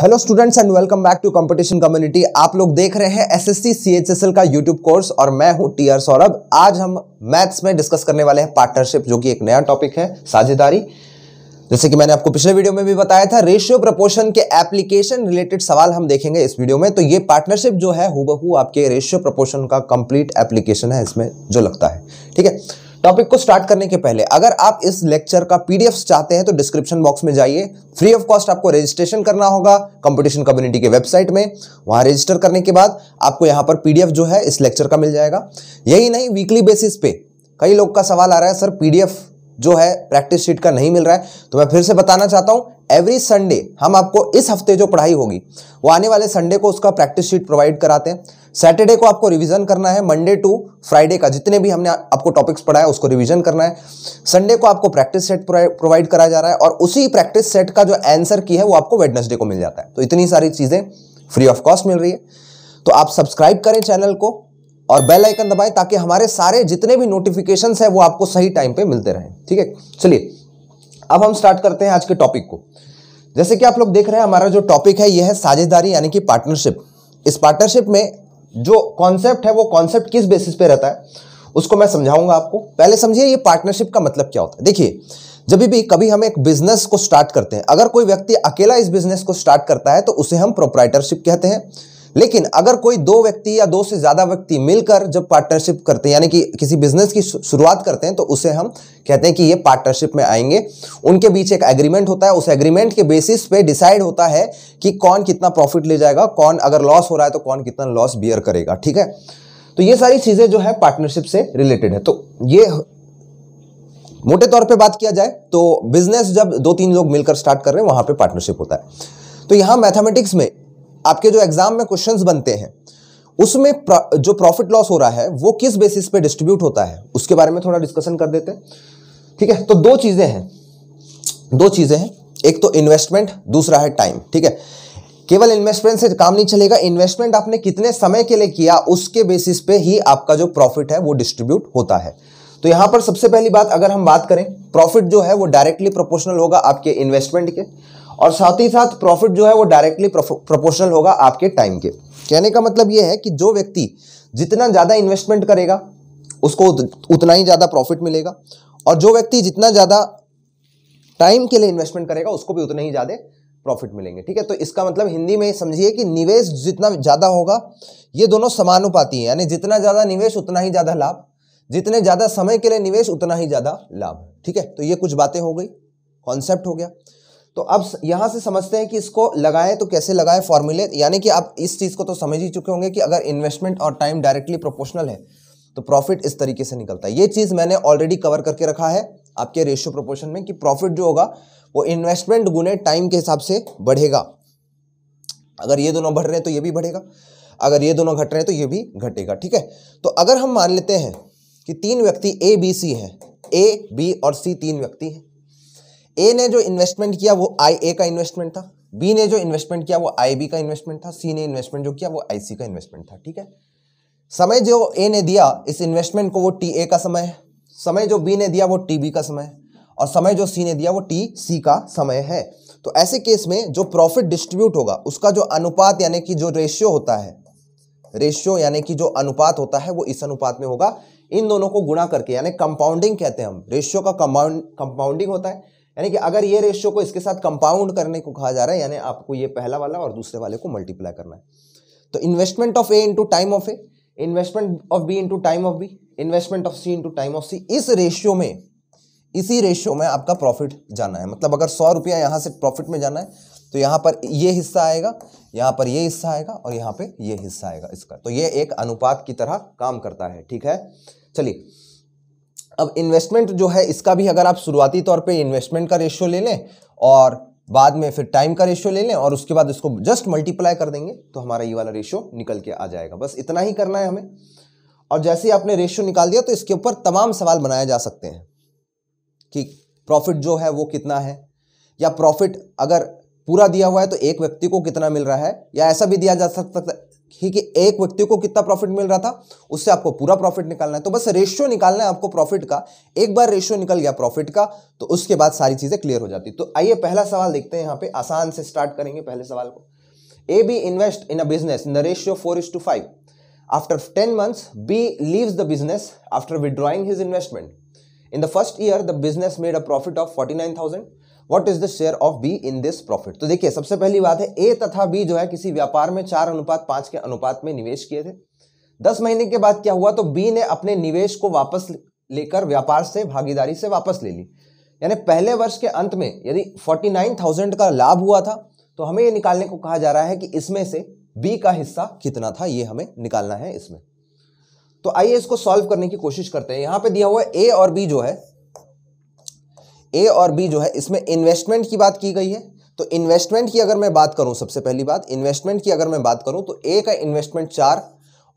Hello students and welcome back to competition community आप लोग देख रहे हैं एसएससी सीएचएसएल का यूट्यूब कोर्स और मैं हूं टी आर सौरभ आज हम मैथ्स में डिस्कस करने वाले हैं पार्टनरशिप जो कि एक नया टॉपिक है साझेदारी जैसे कि मैंने आपको पिछले वीडियो में भी बताया था रेशियो प्रपोर्शन के एप्लीकेशन रिलेटेड सवाल हम देखेंगे इस वीडियो में तो ये पार्टनरशिप जो है हु आपके रेशियो प्रपोर्शन का कंप्लीट एप्लीकेशन है इसमें जो लगता है ठीक है टॉपिक को स्टार्ट करने के पहले अगर आप इस लेक्चर का पीडीएफ चाहते हैं तो डिस्क्रिप्शन बॉक्स में जाइए फ्री ऑफ कॉस्ट आपको रजिस्ट्रेशन करना होगा कंपटीशन कम्युनिटी के वेबसाइट में वहां रजिस्टर करने के बाद आपको यहां पर पीडीएफ जो है इस लेक्चर का मिल जाएगा यही नहीं वीकली बेसिस पे कई लोग का सवाल आ रहा है सर पीडीएफ जो है प्रैक्टिस शीट का नहीं मिल रहा है तो मैं फिर से बताना चाहता हूँ एवरी संडे हम आपको इस हफ्ते जो पढ़ाई होगी वो आने वाले संडे को उसका प्रैक्टिस शीट प्रोवाइड कराते हैं सैटरडे को आपको रिवीजन करना है मंडे टू फ्राइडे का जितने भी हमने आपको टॉपिक्स पढ़ाया उसको रिवीजन करना है संडे को आपको प्रैक्टिस सेट प्रोवाइड कराया जा रहा है और उसी प्रैक्टिस सेट का जो आंसर की है वो आपको वेडनेसडे को मिल जाता है तो इतनी सारी चीज़ें फ्री ऑफ कॉस्ट मिल रही है तो आप सब्सक्राइब करें चैनल को और बेल आइकन दबाएं ताकि हमारे सारे जितने भी नोटिफिकेशन है वो आपको सही टाइम पे मिलते रहे ठीक है चलिए अब हम स्टार्ट करते हैं आज के टॉपिक को जैसे कि आप लोग देख रहे हैं हमारा जो टॉपिक है यह है साझेदारी यानी कि पार्टनरशिप इस पार्टनरशिप में जो कॉन्सेप्ट है वो कॉन्सेप्ट किस बेसिस पे रहता है उसको मैं समझाऊंगा आपको पहले समझिए ये पार्टनरशिप का मतलब क्या होता है देखिए जब भी कभी हम एक बिजनेस को स्टार्ट करते हैं अगर कोई व्यक्ति अकेला इस बिजनेस को स्टार्ट करता है तो उसे हम प्रोप्राइटरशिप कहते हैं लेकिन अगर कोई दो व्यक्ति या दो से ज़्यादा व्यक्ति मिलकर जब पार्टनरशिप करते हैं यानी कि किसी बिजनेस की शुरुआत करते हैं तो उसे हम कहते हैं कि ये पार्टनरशिप में आएंगे उनके बीच एक एग्रीमेंट होता है उस एग्रीमेंट के बेसिस पे डिसाइड होता है कि कौन कितना प्रॉफिट ले जाएगा कौन अगर लॉस हो रहा है तो कौन कितना लॉस बियर करेगा ठीक है तो ये सारी चीज़ें जो है पार्टनरशिप से रिलेटेड है तो ये मोटे तौर पे बात किया जाए तो बिजनेस जब दो तीन लोग मिलकर स्टार्ट कर रहे हैं वहां पे पार्टनरशिप होता है तो यहां मैथमेटिक्स में आपके जो एग्जाम में क्वेश्चन बनते हैं उसमें प्र, जो प्रॉफिट लॉस हो रहा है वो किस बेसिस पे डिस्ट्रीब्यूट होता है उसके बारे में थोड़ा डिस्कशन कर देते हैं ठीक है तो दो चीज़ें हैं दो चीज़ें हैं एक तो इन्वेस्टमेंट दूसरा है टाइम ठीक है केवल इन्वेस्टमेंट से काम नहीं चलेगा इन्वेस्टमेंट आपने कितने समय के लिए किया उसके बेसिस पे ही आपका जो प्रॉफिट है वो डिस्ट्रीब्यूट होता है तो यहां पर सबसे पहली बात अगर हम बात करें प्रॉफिट जो है वो डायरेक्टली प्रोपोर्शनल होगा आपके इन्वेस्टमेंट के और साथ ही साथ प्रॉफिट जो है वो डायरेक्टली प्रोपोर्शनल होगा आपके टाइम के कहने का मतलब ये है कि जो व्यक्ति जितना ज़्यादा इन्वेस्टमेंट करेगा उसको उतना ही ज़्यादा प्रॉफिट मिलेगा और जो व्यक्ति जितना ज़्यादा टाइम के लिए इन्वेस्टमेंट करेगा उसको भी उतना ही ज़्यादा प्रॉफिट मिलेंगे ठीक है तो इसका मतलब हिंदी में समझिए कि निवेश जितना ज़्यादा होगा ये दोनों समानुपाती है यानी जितना ज़्यादा निवेश उतना ही ज़्यादा लाभ जितने ज़्यादा समय के लिए निवेश उतना ही ज़्यादा लाभ ठीक है तो ये कुछ बातें हो गई कॉन्सेप्ट हो गया तो अब यहाँ से समझते हैं कि इसको लगाएं तो कैसे लगाएं फॉर्मूले यानी कि आप इस चीज़ को तो समझ ही चुके होंगे कि अगर इन्वेस्टमेंट और टाइम डायरेक्टली प्रोपोर्शनल है तो प्रॉफिट इस तरीके से निकलता है ये चीज़ मैंने ऑलरेडी कवर करके रखा है आपके रेशियो प्रोपोर्शन में कि प्रॉफिट जो होगा वो इन्वेस्टमेंट गुने टाइम के हिसाब से बढ़ेगा अगर ये दोनों बढ़ रहे हैं तो ये भी बढ़ेगा अगर ये दोनों घट रहे हैं तो ये भी घटेगा ठीक है तो अगर हम मान लेते हैं कि तीन व्यक्ति ए बी सी हैं ए बी और सी तीन व्यक्ति हैं ए ने जो इन्वेस्टमेंट किया वो आई ए का इन्वेस्टमेंट था बी ने जो इन्वेस्टमेंट किया वो आई बी का इन्वेस्टमेंट था सी ने इन्वेस्टमेंट जो किया वो आई सी का इन्वेस्टमेंट था ठीक है समय जो ए ने दिया इस इन्वेस्टमेंट को वो टी ए का समय है समय जो बी ने दिया वो टी बी का समय है और समय जो सी ने दिया वो टी सी का समय है तो ऐसे केस में जो प्रॉफिट डिस्ट्रीब्यूट होगा उसका जो अनुपात यानी कि जो रेशियो होता है रेशियो यानी कि जो अनुपात होता है वो इस अनुपात में होगा इन दोनों को गुणा करके यानी कंपाउंडिंग कहते हैं हम रेशियो का कंपाउंड कंपाउंडिंग होता है यानी कि अगर ये रेशियो को इसके साथ कंपाउंड करने को कहा जा रहा है यानी आपको ये पहला वाला और दूसरे वाले को मल्टीप्लाई करना है तो investment of A into time of A investment of B into time of B investment of C into time of C इस रेशियो में इसी रेशियो में आपका प्रॉफिट जाना है मतलब अगर सौ रुपया यहाँ से प्रॉफिट में जाना है तो यहाँ पर ये हिस्सा आएगा यहाँ पर ये हिस्सा आएगा और यहाँ पे ये हिस्सा आएगा इसका तो ये एक अनुपात की तरह काम करता है ठीक है चलिए अब इन्वेस्टमेंट जो है इसका भी अगर आप शुरुआती तौर पे इन्वेस्टमेंट का रेशियो ले लें और बाद में फिर टाइम का रेशियो ले लें और उसके बाद इसको जस्ट मल्टीप्लाई कर देंगे तो हमारा ये वाला रेशियो निकल के आ जाएगा बस इतना ही करना है हमें और जैसे ही आपने रेशियो निकाल दिया तो इसके ऊपर तमाम सवाल बनाए जा सकते हैं कि प्रॉफिट जो है वो कितना है या प्रॉफिट अगर पूरा दिया हुआ है तो एक व्यक्ति को कितना मिल रहा है या ऐसा भी दिया जा सकता है कि एक व्यक्ति को कितना प्रॉफिट मिल रहा था उससे आपको पूरा प्रॉफिट निकालना है तो बस रेशियो निकालना है आपको प्रॉफिट का एक बार रेशियो निकल गया प्रॉफिट का तो उसके बाद सारी चीज़ें क्लियर हो जाती तो आइए पहला सवाल देखते हैं यहाँ पे आसान से स्टार्ट करेंगे पहले सवाल को A B invest in a business in the ratio four is to five after ten months B leaves the business after withdrawing his investment in the first year the business made a profit of forty nine thousand what is the share of B in this profit तो देखिए सबसे पहली बात है ए तथा B जो है किसी व्यापार में चार अनुपात पांच के अनुपात में निवेश किए थे दस महीने के बाद क्या हुआ तो बी ने अपने निवेश को वापस लेकर व्यापार से भागीदारी से वापस ले ली यानी पहले वर्ष के अंत में यदि फोर्टी नाइन थाउजेंड का लाभ हुआ था तो हमें ये निकालने को कहा जा रहा है कि इसमें से बी का हिस्सा कितना था ये हमें निकालना है इसमें तो आइए इसको सॉल्व करने की कोशिश करते हैं यहां पे दिया हुआ ए और बी जो है ए और बी जो है इसमें इन्वेस्टमेंट की बात की गई है तो इन्वेस्टमेंट की अगर मैं बात करूं सबसे पहली बात इन्वेस्टमेंट की अगर मैं बात करूं तो ए का इन्वेस्टमेंट चार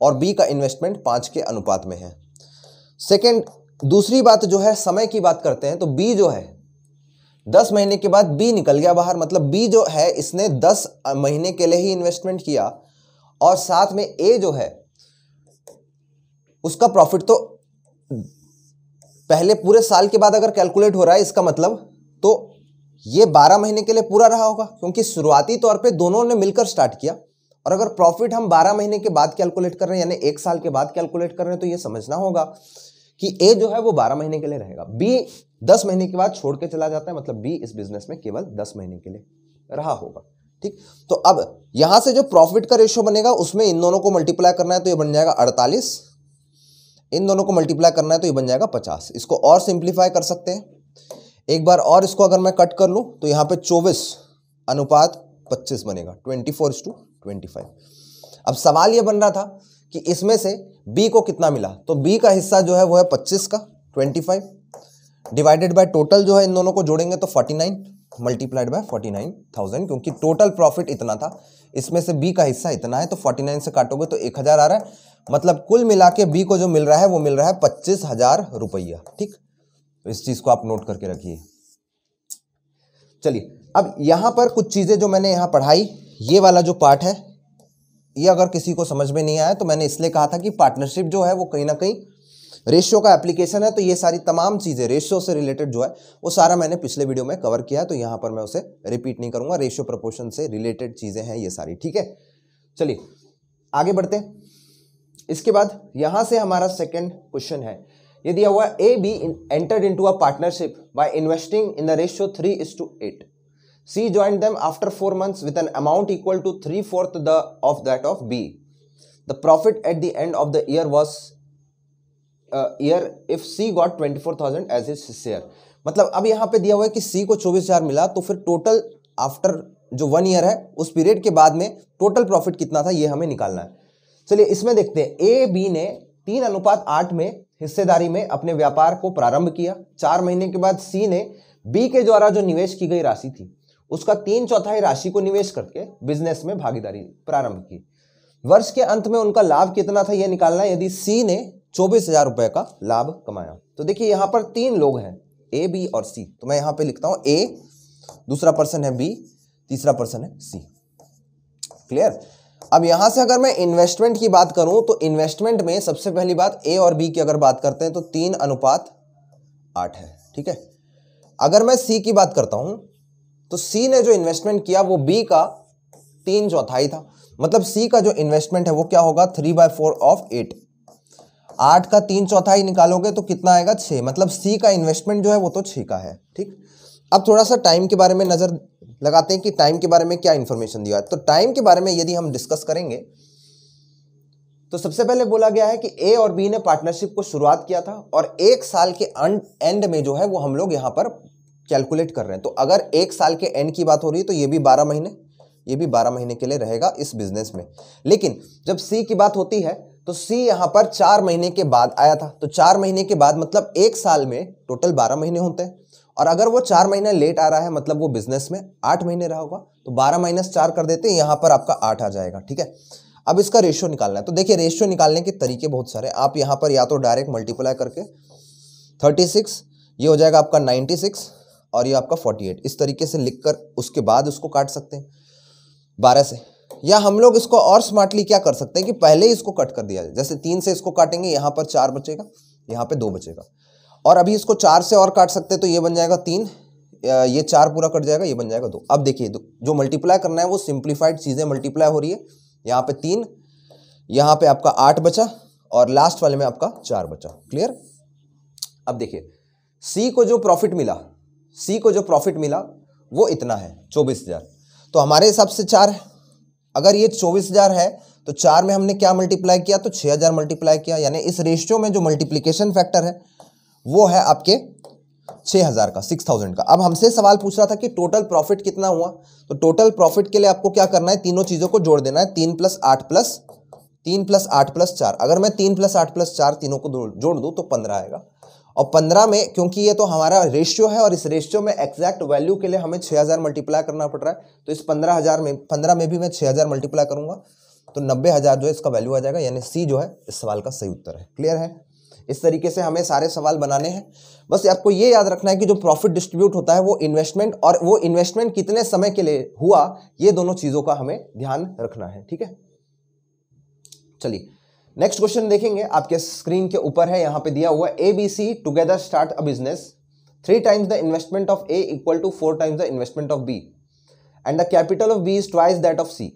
और बी का इन्वेस्टमेंट पाँच के अनुपात में है सेकेंड दूसरी बात जो है समय की बात करते हैं तो बी जो है दस महीने के बाद बी निकल गया बाहर मतलब बी जो है इसने दस महीने के लिए ही इन्वेस्टमेंट किया और साथ में ए जो है उसका प्रॉफिट तो पहले पूरे साल के बाद अगर कैलकुलेट हो रहा है इसका मतलब तो ये बारह महीने के लिए पूरा रहा होगा क्योंकि शुरुआती तौर पे दोनों ने मिलकर स्टार्ट किया और अगर प्रॉफिट हम बारह महीने के बाद कैलकुलेट कर रहे हैं यानी एक साल के बाद कैलकुलेट कर रहे हैं तो ये समझना होगा कि ए जो है वो बारह महीने के लिए रहेगा बी दस महीने के बाद छोड़ के चला जाता है मतलब बी इस बिजनेस में केवल दस महीने के लिए रहा होगा ठीक तो अब यहां से जो प्रॉफिट का रेशियो बनेगा उसमें इन दोनों को मल्टीप्लाई करना है तो ये बन जाएगा अड़तालीस इन दोनों को मल्टीप्लाई करना है तो ये बन जाएगा पचास इसको और सिंप्लीफाई कर सकते हैं एक बार और इसको अगर मैं कट कर लूँ तो यहाँ पे चौबीस अनुपात पच्चीस बनेगा twenty four to twenty five अब सवाल ये बन रहा था कि इसमें से बी को कितना मिला तो बी का हिस्सा जो है वो है पच्चीस का twenty five divided by total जो है इन दोनों को जोड़ेंगे तो forty nine multiplied by forty nine thousand क्योंकि टोटल प्रॉफिट इतना था इसमें से बी का हिस्सा इतना है तो फोर्टी नाइन से काटोगे तो एक हज़ार आ रहा है मतलब कुल मिला के बी को जो मिल रहा है वो मिल रहा है पच्चीस हज़ार रुपया ठीक तो इस चीज़ को आप नोट करके रखिए चलिए अब यहाँ पर कुछ चीज़ें जो मैंने यहाँ पढ़ाई ये वाला जो पार्ट है ये अगर किसी को समझ में नहीं आया तो मैंने इसलिए कहा था कि पार्टनरशिप जो है वो कहीं ना कहीं रेशियो का एप्लीकेशन है तो ये सारी तमाम चीज़ें रेशियो से रिलेटेड जो है वो सारा मैंने पिछले वीडियो में कवर किया है तो यहाँ पर मैं उसे रिपीट नहीं करूँगा रेशियो प्रपोर्शन से रिलेटेड चीज़ें हैं ये सारी ठीक है चलिए आगे बढ़ते इसके बाद यहाँ से हमारा सेकेंड क्वेश्चन है ये दिया हुआ A B entered into a partnership by investing in the ratio three is to eight C join them after four months with an amount equal to three fourth the of that of B the profit at the end of the year was year if C got twenty four thousand as is share मतलब अब यहाँ पे दिया हुआ है कि सी को चौबीस हज़ार मिला तो फिर टोटल आफ्टर जो वन ईयर है उस पीरियड के बाद में टोटल प्रॉफिट कितना था ये हमें निकालना है चलिए इसमें देखते हैं ए बी ने तीन अनुपात आठ में हिस्सेदारी में अपने व्यापार को प्रारंभ किया चार महीने के बाद सी ने बी के द्वारा जो निवेश की गई राशि थी उसका तीन चौथाई राशि को निवेश करके बिजनेस में भागीदारी प्रारंभ की वर्ष के अंत में उनका लाभ कितना था यह निकालना यदि सी ने चौबीस हज़ार रुपए का लाभ कमाया तो देखिए यहां पर तीन लोग हैं ए बी और सी तो मैं यहां पे लिखता हूं ए दूसरा पर्सन है बी तीसरा पर्सन है सी क्लियर अब यहां से अगर मैं इन्वेस्टमेंट की बात करूं तो इन्वेस्टमेंट में सबसे पहली बात ए और बी की अगर बात करते हैं तो तीन अनुपात आठ है ठीक है अगर मैं सी की बात करता हूं तो सी ने जो इन्वेस्टमेंट किया वो बी का तीन चौथाई था मतलब सी का जो इन्वेस्टमेंट है वो क्या होगा three by four of eight आठ का तीन चौथाई निकालोगे तो कितना आएगा छः मतलब सी का इन्वेस्टमेंट जो है वो तो छः का है ठीक अब थोड़ा सा टाइम के बारे में नज़र लगाते हैं कि टाइम के बारे में क्या इन्फॉर्मेशन दिया है तो टाइम के बारे में यदि हम डिस्कस करेंगे तो सबसे पहले बोला गया है कि ए और बी ने पार्टनरशिप को शुरुआत किया था और एक साल के एंड में जो है वो हम लोग यहाँ पर कैलकुलेट कर रहे हैं तो अगर एक साल के एंड की बात हो रही है तो ये भी बारह महीने ये भी बारह महीने के लिए रहेगा इस बिजनेस में लेकिन जब सी की बात होती है तो सी यहां पर चार महीने के बाद आया था तो चार महीने के बाद मतलब एक साल में टोटल बारह महीने होते हैं और अगर वो चार महीना लेट आ रहा है मतलब वो बिजनेस में आठ महीने रहा होगा तो बारह माइनस चार कर देते हैं यहां पर आपका आठ आ जाएगा ठीक है अब इसका रेशियो निकालना है तो देखिए रेशियो निकालने के तरीके बहुत सारे आप यहां पर या तो डायरेक्ट मल्टीप्लाई करके थर्टी सिक्स ये हो जाएगा आपका नाइन्टी सिक्स और ये आपका फोर्टी एट इस तरीके से लिख कर उसके बाद उसको काट सकते हैं बारह से या हम लोग इसको और स्मार्टली क्या कर सकते हैं कि पहले ही इसको कट कर दिया जाए जैसे तीन से इसको काटेंगे यहाँ पर चार बचेगा यहाँ पे दो बचेगा और अभी इसको चार से और काट सकते हैं तो ये बन जाएगा तीन ये चार पूरा कट जाएगा ये बन जाएगा दो अब देखिए जो मल्टीप्लाई करना है वो सिंप्लीफाइड चीज़ें मल्टीप्लाई हो रही है यहाँ पे तीन यहाँ पे आपका आठ बचा और लास्ट वाले में आपका चार बचा क्लियर अब देखिए सी को जो प्रॉफिट मिला सी को जो प्रॉफिट मिला वो इतना है चौबीस हज़ार तो हमारे हिसाब से चार है अगर ये चौबीस हज़ार है तो चार में हमने क्या मल्टीप्लाई किया तो छह हज़ार मल्टीप्लाई किया यानी इस रेशियो में जो मल्टीप्लीकेशन फैक्टर है वो है आपके छः हज़ार का सिक्स थाउजेंड का अब हमसे सवाल पूछ रहा था कि टोटल प्रॉफिट कितना हुआ तो टोटल प्रॉफिट के लिए आपको क्या करना है तीनों चीज़ों को जोड़ देना है तीन प्लस आठ प्लस तीन प्लस आठ प्लस चार अगर मैं तीन प्लस आठ प्लस चार तीनों को जोड़ दूँ तो पंद्रह आएगा और पंद्रह में क्योंकि ये तो हमारा रेशियो है और इस रेशियो में एक्जैक्ट वैल्यू के लिए हमें छह हज़ार मल्टीप्लाई करना पड़ रहा है तो इस पंद्रह हज़ार में पंद्रह में भी मैं छह हज़ार मल्टीप्लाई करूंगा तो नब्बे हज़ार जो है इसका वैल्यू आ जाएगा यानी सी जो है इस सवाल का सही उत्तर है क्लियर है इस तरीके से हमें सारे सवाल बनाने हैं बस आपको ये याद रखना है कि जो प्रॉफिट डिस्ट्रीब्यूट होता है वो इन्वेस्टमेंट और वो इन्वेस्टमेंट कितने समय के लिए हुआ ये दोनों चीज़ों का हमें ध्यान रखना है ठीक है चलिए नेक्स्ट क्वेश्चन देखेंगे आपके स्क्रीन के ऊपर है यहाँ पे दिया हुआ A B C together start a business three times the investment of A equal to four times the investment of B and the capital of B is twice that of C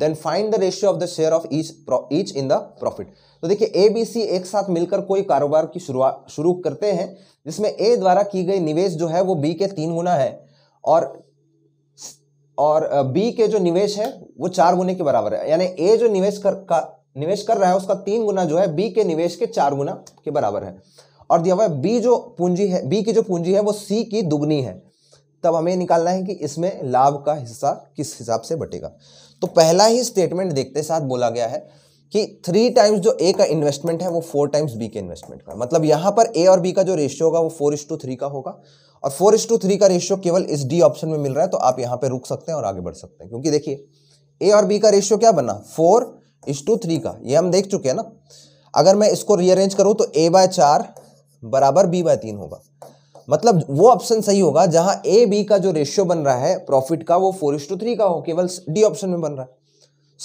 then find the ratio of the share of each each in the profit तो देखिए ए B सी एक साथ मिलकर कोई कारोबार की शुरुआत शुरू करते हैं जिसमें ए द्वारा की गई निवेश जो है वो बी के तीन गुना है और और बी के जो निवेश है वो चार गुने के बराबर है यानी ए जो निवेश कर का निवेश कर रहा है उसका तीन गुना जो है बी के निवेश के चार गुना के बराबर है और दिया हुआ है बी जो पूंजी है बी की जो पूंजी है वो सी की दुगनी है तब हमें निकालना है कि इसमें लाभ का हिस्सा किस हिसाब से बटेगा तो पहला ही स्टेटमेंट देखते साथ बोला गया है कि थ्री टाइम्स जो ए का इन्वेस्टमेंट है वो फोर टाइम्स बी के इन्वेस्टमेंट का मतलब यहाँ पर ए और बी का जो रेशियो होगा वो फोर इस टू थ्री का होगा और फोर इस टू थ्री का रेशियो केवल इस डी ऑप्शन में मिल रहा है तो आप यहाँ पर रुक सकते हैं और आगे बढ़ सकते हैं क्योंकि देखिए ए और बी का रेशियो क्या बना फोर इस टू थ्री का ये हम देख चुके हैं ना अगर मैं इसको रीअरेंज करूँ तो ए बाय चार बराबर बी बाय तीन होगा मतलब वो ऑप्शन सही होगा जहां ए बी का जो रेशियो बन रहा है प्रॉफिट का वो फोर टू थ्री का हो केवल डी ऑप्शन में बन रहा है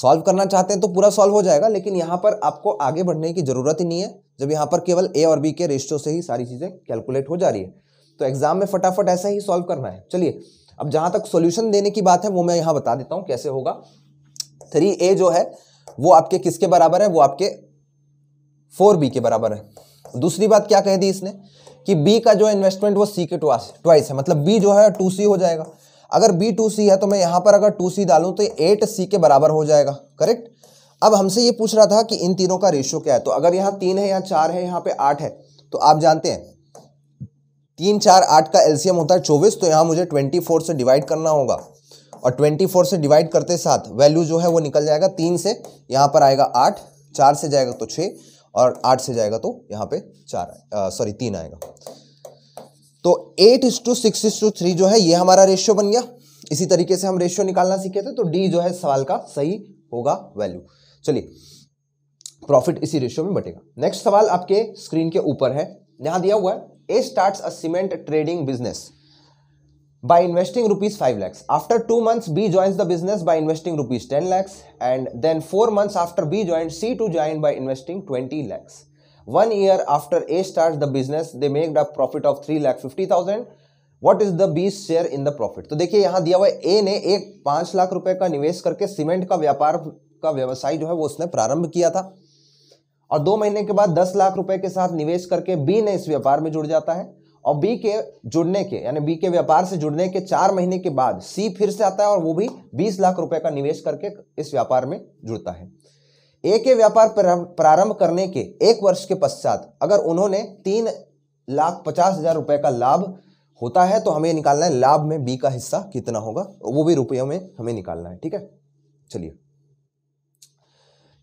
सॉल्व करना चाहते हैं तो पूरा सॉल्व हो जाएगा लेकिन यहाँ पर आपको आगे बढ़ने की ज़रूरत ही नहीं है जब यहाँ पर केवल ए और बी के रेशियो से ही सारी चीज़ें कैलकुलेट हो जा रही है तो एग्जाम में फटाफट ऐसा ही सॉल्व करना है चलिए अब जहाँ तक सॉल्यूशन देने की बात है वो मैं यहाँ बता देता हूँ कैसे होगा थ्री ए जो है वो आपके किसके बराबर है वो आपके फोर बी के बराबर है दूसरी बात क्या कह दी इसने कि बी का जो इन्वेस्टमेंट वो सी के ट्वाइस है मतलब बी जो है टू सी हो जाएगा अगर बी टू सी है तो मैं यहाँ पर अगर टू सी डालूँ तो एट सी के बराबर हो जाएगा करेक्ट अब हमसे ये पूछ रहा था कि इन तीनों का रेशियो क्या है तो अगर यहाँ तीन है यहाँ चार है यहाँ पे आठ है तो आप जानते हैं तीन चार आठ का एलसीएम होता है चौबीस तो यहाँ मुझे ट्वेंटी फोर से डिवाइड करना होगा और 24 से डिवाइड करते साथ वैल्यू जो है वो निकल जाएगा तीन से यहाँ पर आएगा आठ चार से जाएगा तो छः और आठ से जाएगा तो यहाँ पे चार सॉरी तीन आएगा तो eight is to six is to three जो है ये हमारा रेशियो बन गया इसी तरीके से हम रेशियो निकालना सीखे थे तो डी जो है सवाल का सही होगा वैल्यू चलिए प्रॉफिट इसी रेशियो में बटेगा नेक्स्ट सवाल आपके स्क्रीन के ऊपर है यहाँ दिया हुआ है A start a cement trading business by investing rupees 5 lakhs. After 2 months, B joins the business by investing rupees 10 lakhs and then 4 months after B joined, C to join by investing 20 lakhs. One year after A starts the business, they make a profit of 3 lakh 50,000. What is the B's share in the profit तो देखिए यहाँ दिया हुआ ए ने एक पाँच लाख रुपए का निवेश करके सीमेंट का व्यापार का व्यवसाय जो है वो उसने प्रारंभ किया था और दो महीने के बाद दस लाख रुपए के साथ निवेश करके बी ने इस व्यापार में जुड़ जाता है और बी के जुड़ने के यानी बी के व्यापार से जुड़ने के चार महीने के बाद सी फिर से आता है और वो भी बीस लाख रुपए का निवेश करके इस व्यापार में जुड़ता है ए के व्यापार प्रारंभ करने के एक वर्ष के पश्चात अगर उन्होंने तीन लाख पचास हजार रुपये का लाभ होता है तो हमें निकालना है लाभ में बी का हिस्सा कितना होगा वो भी रुपयों में हमें निकालना है ठीक है चलिए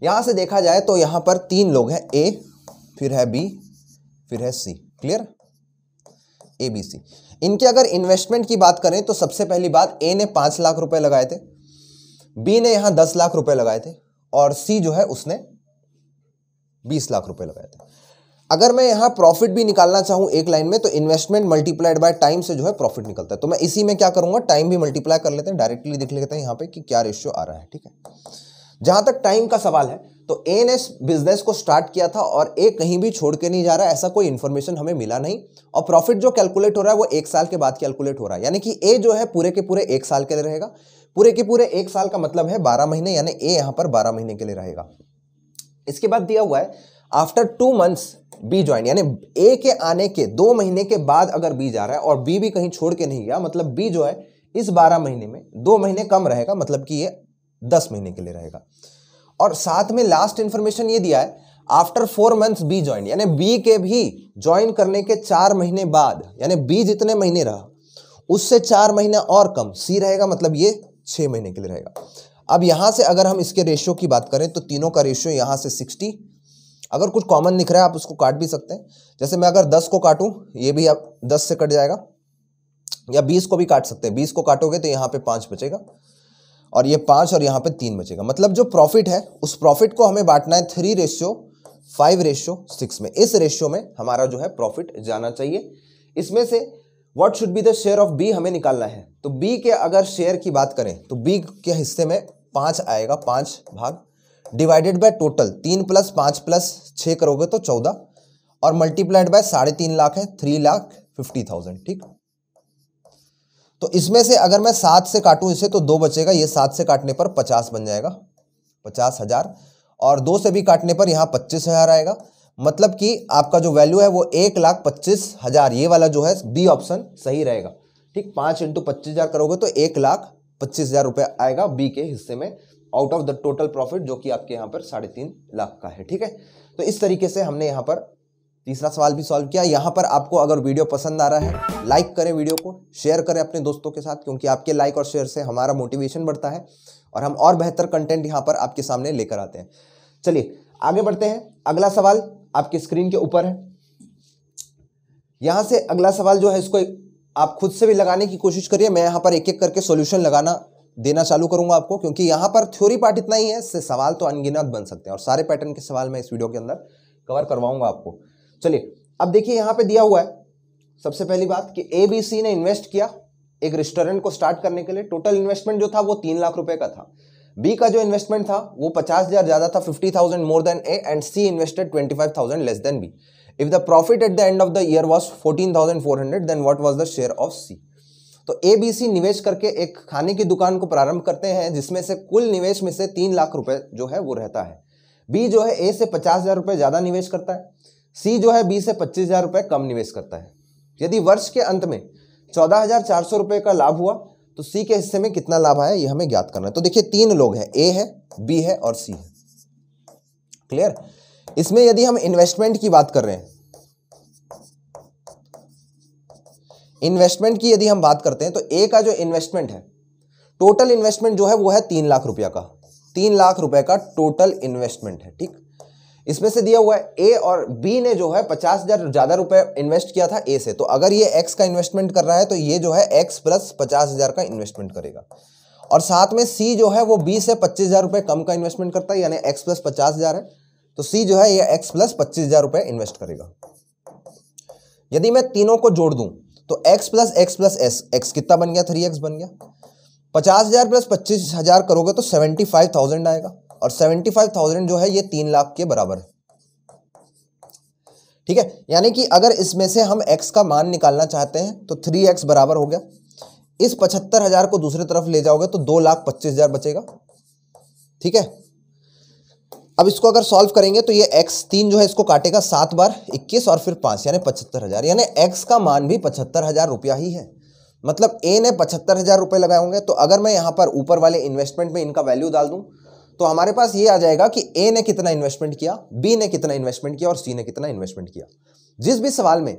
यहां से देखा जाए तो यहां पर तीन लोग हैं ए फिर है बी फिर है सी क्लियर ए बी सी इनके अगर इन्वेस्टमेंट की बात करें तो सबसे पहली बात ए ने पाँच लाख रुपए लगाए थे बी ने यहाँ दस लाख रुपए लगाए थे और सी जो है उसने बीस लाख रुपए लगाए थे अगर मैं यहाँ प्रॉफिट भी निकालना चाहूँ एक लाइन में तो इन्वेस्टमेंट मल्टीप्लाइड बाय टाइम से जो है प्रॉफिट निकलता है तो मैं इसी में क्या करूँगा टाइम भी मल्टीप्लाई कर लेते हैं डायरेक्टली देख लेते हैं यहाँ पे कि क्या रेशियो आ रहा है ठीक है जहाँ तक टाइम का सवाल है तो ए ने बिजनेस को स्टार्ट किया था और ए कहीं भी छोड़ के नहीं जा रहा ऐसा कोई इन्फॉर्मेशन हमें मिला नहीं और प्रॉफिट जो कैलकुलेट हो रहा है वो एक साल के बाद कैलकुलेट हो रहा है यानी कि ए जो है पूरे के पूरे एक साल के लिए रहेगा पूरे के पूरे एक साल का मतलब है बारह महीने यानी ए यहाँ पर बारह महीने के लिए रहेगा इसके बाद दिया हुआ है after two months B join यानी ए के आने के दो महीने के बाद अगर बी जा रहा है और बी भी कहीं छोड़ के नहीं गया मतलब बी जो है इस बारह महीने में दो महीने कम रहेगा मतलब कि ये दस महीने के लिए रहेगा और साथ में लास्ट इन्फॉर्मेशन ये दिया है after four months B join यानी बी के भी ज्वाइन करने के चार महीने बाद यानी बी जितने महीने रहा उससे चार महीने और कम सी रहेगा मतलब ये छः महीने के लिए रहेगा अब यहाँ से अगर हम इसके रेशियो की बात करें तो तीनों का रेशियो यहाँ से सिक्सटी अगर कुछ कॉमन दिख रहा है आप उसको काट भी सकते हैं जैसे मैं अगर दस को काटूँ ये भी अब दस से कट जाएगा या बीस को भी काट सकते हैं बीस को काटोगे तो यहाँ पर पाँच बचेगा और ये पाँच और यहाँ पे तीन बचेगा मतलब जो प्रॉफिट है उस प्रॉफिट को हमें बांटना है three ratio five ratio six में इस रेशियो में हमारा जो है प्रॉफिट जाना चाहिए इसमें से what should be the share of B हमें निकालना है तो बी के अगर शेयर की बात करें तो बी के हिस्से में पाँच आएगा पाँच भाग डिवाइडेड बाय टोटल तीन प्लस पाँच प्लस छः करोगे तो चौदह और मल्टीप्लाइड बाय साढ़े तीन लाख है थ्री लाख फिफ्टी थाउजेंड ठीक तो इसमें से अगर मैं सात से काटूं इसे तो दो बचेगा ये सात से काटने पर पचास बन जाएगा पचास हज़ार और दो से भी काटने पर यहाँ पच्चीस हज़ार आएगा मतलब कि आपका जो वैल्यू है वो एक लाख पच्चीस हज़ार ये वाला जो है बी ऑप्शन सही रहेगा ठीक पाँच इंटू पच्चीस हज़ार करोगे तो एक लाख पच्चीस हज़ार रुपये आएगा बी के हिस्से में out of the total profit जो कि आपके यहाँ पर साढ़े तीन लाख का है ठीक है तो इस तरीके से हमने यहाँ पर तीसरा सवाल भी सॉल्व किया यहाँ पर आपको अगर वीडियो पसंद आ रहा है लाइक करें वीडियो को शेयर करें अपने दोस्तों के साथ क्योंकि आपके लाइक और शेयर से हमारा मोटिवेशन बढ़ता है और हम और बेहतर कंटेंट यहाँ पर आपके सामने लेकर आते हैं चलिए आगे बढ़ते हैं अगला सवाल आपकी स्क्रीन के ऊपर है यहाँ से अगला सवाल जो है इसको आप खुद से भी लगाने की कोशिश करिए मैं यहाँ पर एक एक करके सोल्यूशन लगाना देना चालू करूंगा आपको क्योंकि यहाँ पर थ्योरी पार्ट इतना ही है इससे सवाल तो अनगिनत बन सकते हैं और सारे पैटर्न के सवाल मैं इस वीडियो के अंदर कवर करवाऊंगा आपको चलिए अब देखिए यहां पे दिया हुआ है सबसे पहली बात कि एबीसी ने इन्वेस्ट किया एक रेस्टोरेंट को स्टार्ट करने के लिए टोटल इन्वेस्टमेंट जो था वो तीन लाख रुपए का था बी का जो इन्वेस्टमेंट था वो पचास हजार ज्यादा था fifty thousand more than A and C invested twenty five thousand less than B if the profit at the end of the year was fourteen thousand four hundred then what was the share of C तो A B सी निवेश करके एक खाने की दुकान को प्रारंभ करते हैं जिसमें से कुल निवेश में से तीन लाख रुपए जो है वो रहता है बी जो है ए से पचास हजार रुपए ज़्यादा निवेश करता है सी जो है बी से पच्चीस हज़ार रुपये कम निवेश करता है यदि वर्ष के अंत में चौदह हज़ार चार सौ रुपये का लाभ हुआ तो सी के हिस्से में कितना लाभ आया ये हमें ज्ञात करना है तो देखिए तीन लोग हैं ए है बी है और सी है क्लियर इसमें यदि हम इन्वेस्टमेंट की बात कर रहे हैं इन्वेस्टमेंट की यदि हम बात करते हैं तो ए का जो इन्वेस्टमेंट है टोटल इन्वेस्टमेंट जो है वो है तीन लाख रुपया का तीन लाख रुपए का टोटल इन्वेस्टमेंट है ठीक इसमें से दिया हुआ है ए और बी ने जो है पचास हजार ज्यादा रुपए इन्वेस्ट किया था ए से तो अगर ये एक्स का इन्वेस्टमेंट कर रहा है तो ये जो है एक्स प्लस पचास हजार का इन्वेस्टमेंट करेगा और साथ में सी जो है वो बी से पच्चीस हजार रुपए कम का इन्वेस्टमेंट करता है यानी एक्स प्लस पचास हजार है तो सी जो है ये एक्स प्लस पच्चीस हजार रुपए इन्वेस्ट करेगा यदि मैं तीनों को जोड़ दूं तो X plus X plus S X कितना बन गया थ्री एक्स बन गया पचास हजार प्लस पच्चीस हजार करोगे तो सेवेंटी फाइव थाउजेंड आएगा और सेवेंटी फाइव थाउजेंड जो है ये तीन लाख के बराबर है ठीक है यानी कि अगर इसमें से हम एक्स का मान निकालना चाहते हैं तो थ्री एक्स बराबर हो गया इस पचहत्तर हजार को दूसरी तरफ ले जाओगे तो दो लाख पच्चीस हजार बचेगा ठीक है अब इसको अगर सॉल्व करेंगे तो ये x तीन जो है इसको काटेगा सात बार इक्कीस और फिर पांच यानी पचहत्तर हज़ार यानी x का मान भी पचहत्तर हज़ार रुपया ही है मतलब ए ने पचहत्तर हज़ार रुपये लगाए होंगे तो अगर मैं यहां पर ऊपर वाले इन्वेस्टमेंट में इनका वैल्यू डाल दूं तो हमारे पास ये आ जाएगा कि ए ने कितना इन्वेस्टमेंट किया बी ने कितना इन्वेस्टमेंट किया और सी ने कितना इन्वेस्टमेंट किया जिस भी सवाल में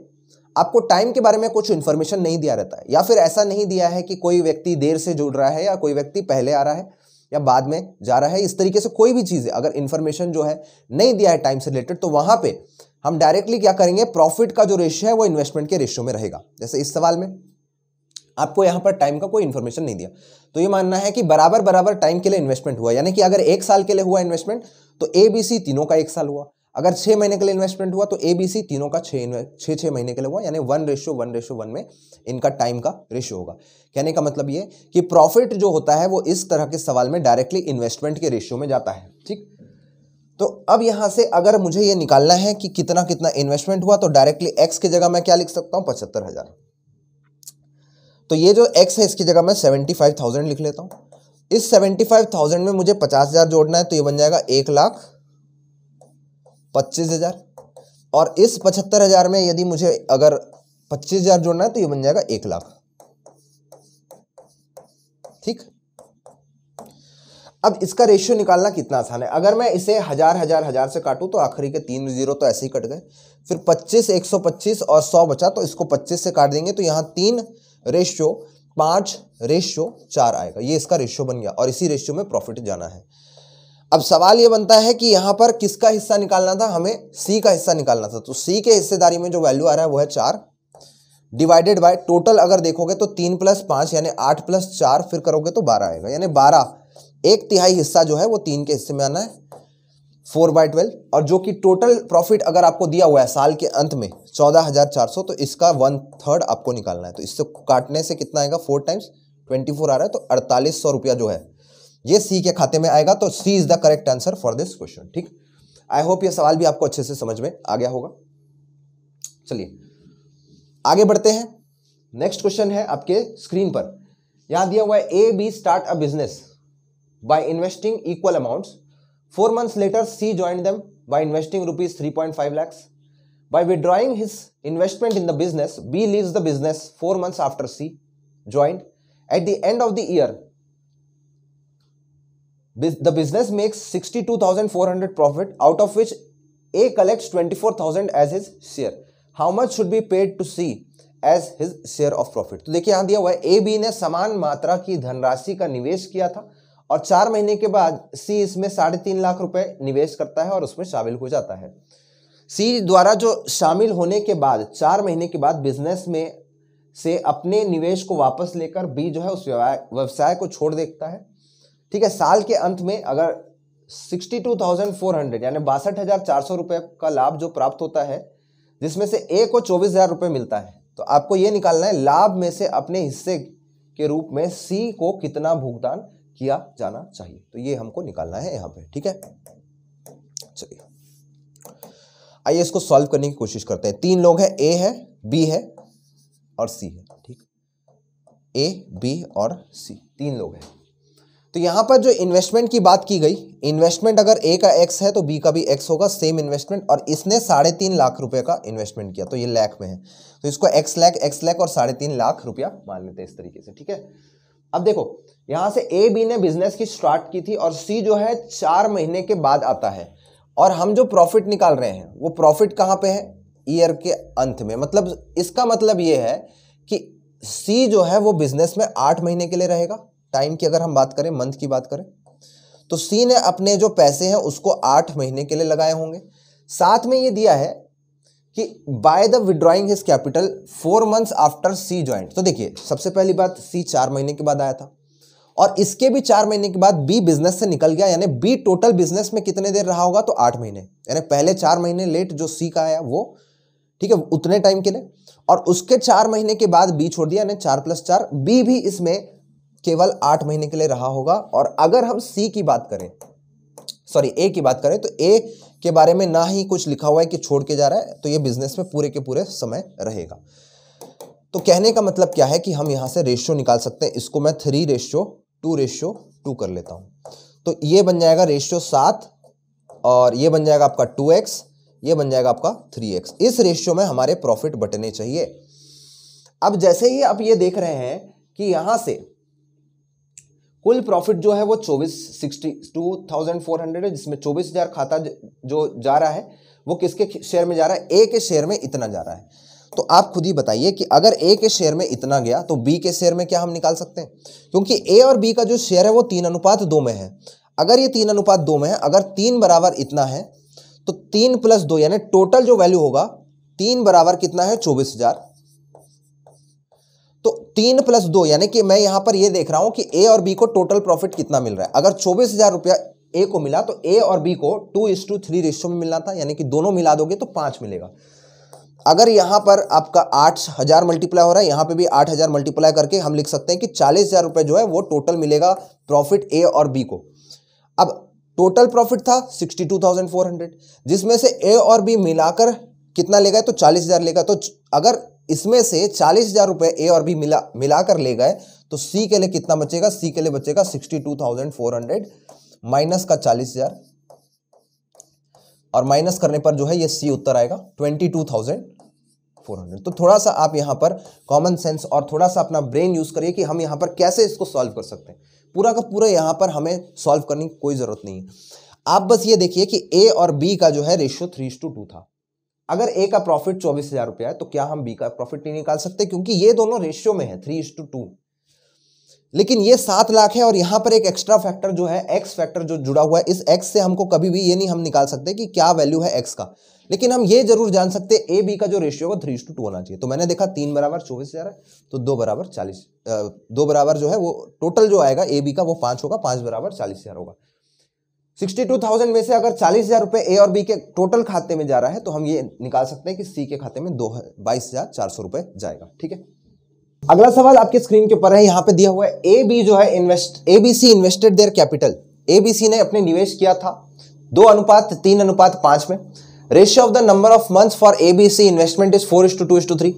आपको टाइम के बारे में कुछ इन्फॉर्मेशन नहीं दिया रहता है या फिर ऐसा नहीं दिया है कि कोई व्यक्ति देर से जुड़ रहा है या कोई व्यक्ति पहले आ रहा है या बाद में जा रहा है इस तरीके से कोई भी चीज़ है अगर इन्फॉर्मेशन जो है नहीं दिया है टाइम से रिलेटेड तो वहाँ पर हम डायरेक्टली क्या करेंगे प्रॉफिट का जो रेशियो है वो इन्वेस्टमेंट के रेशियो में रहेगा जैसे इस सवाल में आपको यहाँ पर टाइम का कोई इन्फॉर्मेशन नहीं दिया तो ये मानना है कि बराबर बराबर टाइम के लिए इन्वेस्टमेंट हुआ यानी कि अगर एक साल के लिए हुआ इन्वेस्टमेंट तो ए बी सी तीनों का एक साल हुआ अगर छः महीने के लिए इन्वेस्टमेंट हुआ तो ए बी सी तीनों का छः छः महीने के लिए हुआ यानी one ratio one ratio one में इनका टाइम का रेशो होगा कहने का मतलब ये कि प्रॉफिट जो होता है वो इस तरह के सवाल में डायरेक्टली इन्वेस्टमेंट के रेशियो में जाता है ठीक तो अब यहाँ से अगर मुझे ये निकालना है कि कितना कितना इन्वेस्टमेंट हुआ तो डायरेक्टली एक्स की जगह मैं क्या लिख सकता हूँ पचहत्तर हज़ार तो ये जो एक्स है इसकी जगह मैं सेवेंटी फाइव थाउजेंड लिख लेता हूँ इस सेवेंटी फाइव थाउजेंड में मुझे पचास हज़ार जोड़ना है तो ये बन जाएगा एक लाख पच्चीस हज़ार और इस पचहत्तर हज़ार में यदि मुझे अगर पच्चीस हज़ार जोड़ना है तो ये बन जाएगा एक लाख ठीक अब इसका रेशियो निकालना कितना आसान है अगर मैं इसे हज़ार हज़ार हज़ार से काटूं तो आखिरी के तीन जीरो तो ऐसे ही कट गए फिर पच्चीस एक सौ पच्चीस और सौ बचा तो इसको पच्चीस से काट देंगे तो यहां तीन रेशियो पांच रेशियो चार आएगा ये इसका रेशियो बन गया और इसी रेशियो में प्रॉफिट जाना है अब सवाल ये बनता है कि यहां पर किसका हिस्सा निकालना था हमें सी का हिस्सा निकालना था तो सी के हिस्सेदारी में जो वैल्यू आ रहा है वो है चार डिवाइडेड बाय टोटल अगर देखोगे तो तीन प्लस पांच यानी आठ प्लस चार फिर करोगे तो बारह आएगा यानी बारह एक तिहाई हिस्सा जो है वो तीन के हिस्से में आना है फोर बाय ट्वेल्व और जो कि टोटल प्रॉफिट अगर आपको दिया हुआ है साल के अंत में चौदह हज़ार चार सौ तो इसका वन थर्ड आपको निकालना है तो इससे काटने से कितना आएगा फोर टाइम्स ट्वेंटी फोर आ रहा है तो अड़तालीस सौ रुपया जो है ये सी के खाते में आएगा तो C is the correct answer for this question ठीक आई होप ये सवाल भी आपको अच्छे से समझ में आ गया होगा चलिए आगे बढ़ते हैं नेक्स्ट क्वेश्चन है आपके स्क्रीन पर यहां दिया हुआ है A B start a business by investing equal amounts four months later C join them by investing rupees three point five lakhs by withdrawing his investment in the business B leave the business four months after C join at the end of the year the business makes sixty two thousand four hundred profit out of which A collect twenty four thousand as his share how much should be paid to C as his share of profit तो देखिए यहां दिया हुआ है A B ने समान मात्रा की धनराशि का निवेश किया था और चार महीने के बाद सी इसमें साढ़े तीन लाख रुपए निवेश करता है और उसमें शामिल हो जाता है सी द्वारा जो शामिल होने के बाद चार महीने के बाद बिजनेस में से अपने निवेश को वापस लेकर बी जो है उस व्यवसाय को छोड़ देखता है ठीक है साल के अंत में अगर sixty two thousand four hundred यानी बासठ हज़ार चार सौ रुपए का लाभ जो प्राप्त होता है जिसमें से ए को चौबीस हज़ार रुपए मिलता है तो आपको ये निकालना है लाभ में से अपने हिस्से के रूप में सी को कितना भुगतान किया जाना चाहिए तो ये हमको निकालना है यहाँ पे ठीक है चलिए आइए इसको सॉल्व करने की कोशिश करते हैं तीन लोग हैं ए है बी है और सी है ठीक ए बी और सी तीन लोग हैं तो यहाँ पर जो इन्वेस्टमेंट की बात की गई इन्वेस्टमेंट अगर ए का एक्स है तो बी का भी एक्स होगा सेम इन्वेस्टमेंट और इसने साढ़े तीन लाख रुपए का इन्वेस्टमेंट किया तो ये लैख में है तो इसको एक्स लैख एक्स लैख और साढ़े तीन लाख रुपया मान लेते हैं इस तरीके से ठीक है अब देखो यहाँ से ए बी ने बिजनेस की स्टार्ट की थी और सी जो है चार महीने के बाद आता है और हम जो प्रॉफिट निकाल रहे हैं वो प्रॉफिट कहाँ पे है ईयर के अंत में मतलब इसका मतलब ये है कि सी जो है वो बिजनेस में आठ महीने के लिए रहेगा टाइम की अगर हम बात करें मंथ की बात करें तो सी ने अपने जो पैसे हैं उसको आठ महीने के लिए लगाए होंगे साथ में ये दिया है कि by the withdrawing his capital four months after C joint तो देखिए सबसे पहली बात सी चार महीने के बाद आया था और इसके भी चार महीने के बाद बी बिजनेस से निकल गया यानी बी टोटल बिजनेस में कितने देर रहा होगा तो आठ महीने यानी पहले चार महीने लेट जो सी का आया वो ठीक है उतने टाइम के लिए और उसके चार महीने के बाद बी छोड़ दिया यानी चार प्लस चार बी भी इसमें केवल आठ महीने के लिए रहा होगा और अगर हम सी की बात करें सॉरी ए की बात करें तो ए के बारे में ना ही कुछ लिखा हुआ है कि छोड़ के जा रहा है तो ये बिजनेस में पूरे के पूरे समय रहेगा तो कहने का मतलब क्या है कि हम यहाँ से रेशियो निकाल सकते हैं इसको मैं three ratio two ratio two कर लेता हूँ तो ये बन जाएगा रेशियो सात और ये बन जाएगा आपका टू एक्स ये बन जाएगा आपका थ्री एक्स इस रेशियो में हमारे प्रॉफिट बटने चाहिए अब जैसे ही आप ये देख रहे हैं कि यहाँ से कुल प्रॉफिट जो है वो चौबीस sixty two thousand four hundred है जिसमें चौबीस हज़ार खाता जो जा रहा है वो किसके शेयर में जा रहा है ए के शेयर में इतना जा रहा है तो आप खुद ही बताइए कि अगर ए के शेयर में इतना गया तो बी के शेयर में क्या हम निकाल सकते हैं क्योंकि ए और बी का जो शेयर है वो तीन अनुपात दो में है अगर ये तीन अनुपात दो में है अगर तीन बराबर इतना है तो तीन प्लस दो यानी टोटल जो वैल्यू होगा तीन बराबर कितना है चौबीस हज़ार तो तीन प्लस दो यानी कि मैं यहां पर यह देख रहा हूं कि ए और बी को टोटल प्रॉफिट कितना मिल रहा है अगर चौबीस हजार रुपया ए को मिला तो ए और बी को to is to three ratio में मिलना था यानी कि दोनों मिला दोगे तो पांच मिलेगा अगर यहां पर आपका आठ हज़ार मल्टीप्लाई हो रहा है यहां पे भी आठ हज़ार मल्टीप्लाई करके हम लिख सकते हैं कि चालीस हज़ार रुपये जो है वो टोटल मिलेगा प्रॉफिट ए और बी को अब टोटल प्रॉफिट था sixty two thousand four hundred जिसमें से ए और बी मिलाकर कितना लेगा तो चालीस हज़ार लेगा तो अगर इसमें से चालीस हजार रुपये ए और बी मिला मिलाकर ले गए तो सी के लिए कितना बचेगा सी के लिए बचेगा sixty two thousand four hundred minus का चालीस हजार और माइनस करने पर जो है ये सी उत्तर आएगा twenty two thousand four hundred तो थोड़ा सा आप यहां पर कॉमन सेंस और थोड़ा सा अपना ब्रेन यूज़ करिए कि हम यहां पर कैसे इसको सॉल्व कर सकते हैं पूरा का पूरा यहां पर हमें सॉल्व करने की कोई ज़रूरत नहीं है आप बस ये देखिए कि ए और बी का जो है रेशियो थ्री टू टू था अगर ए का प्रॉफिट चौबीस हजार रुपया है तो क्या हम बी का प्रॉफिट नहीं निकाल सकते क्योंकि ये दोनों रेशियो में है थ्री इज टू टू लेकिन ये सात लाख है और यहां पर एक एक्स्ट्रा फैक्टर जो है एक्स फैक्टर जो जुड़ा हुआ है इस एक्स से हमको कभी भी ये नहीं हम निकाल सकते कि क्या वैल्यू है एक्स का लेकिन हम ये जरूर जान सकते ए बी का जो रेशियो है थ्री टू टू होना चाहिए तो मैंने देखा तीन बराबर चौबीस हज़ार है तो दो बराबर चालीस दो बराबर जो है वो टोटल जो आएगा ए बी का वो पांच होगा पांच बराबर चालीस हज़ार होगा सिक्सटी टू थाउजेंड में से अगर चालीस हज़ार रुपये ए और बी के टोटल खाते में जा रहा है तो हम ये निकाल सकते हैं कि सी के खाते में दो बाईस हज़ार चार सौ रुपये जाएगा ठीक है अगला सवाल आपके स्क्रीन के ऊपर है यहाँ पे दिया हुआ है ए बी जो है invest A B C invested their capital A B C ने अपने निवेश किया था दो अनुपात तीन अनुपात पांच में ratio of the number of month for A B C investment is four is to two is to three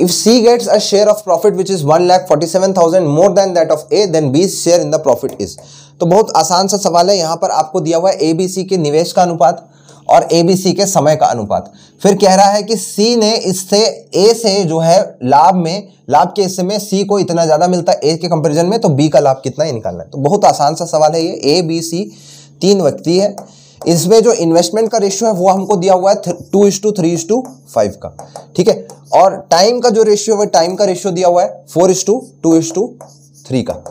if C gets a share of profit which is one lakh forty seven thousand more than that of A then B share in the profit is तो बहुत आसान सा सवाल है यहाँ पर आपको दिया हुआ है एबीसी के निवेश का अनुपात और एबीसी के समय का अनुपात फिर कह रहा है कि सी ने इससे ए से जो है लाभ में लाभ के हिस्से में सी को इतना ज़्यादा मिलता है ए के कंपेरिजन में तो बी का लाभ कितना ही निकालना है तो बहुत आसान सा सवाल है ये ए बी सी तीन व्यक्ति है इसमें जो इन्वेस्टमेंट का रेशियो है वो हमको दिया हुआ है two is to three is to five का ठीक है और टाइम का जो रेशियो है टाइम का रेशियो दिया हुआ है four is to two is to three का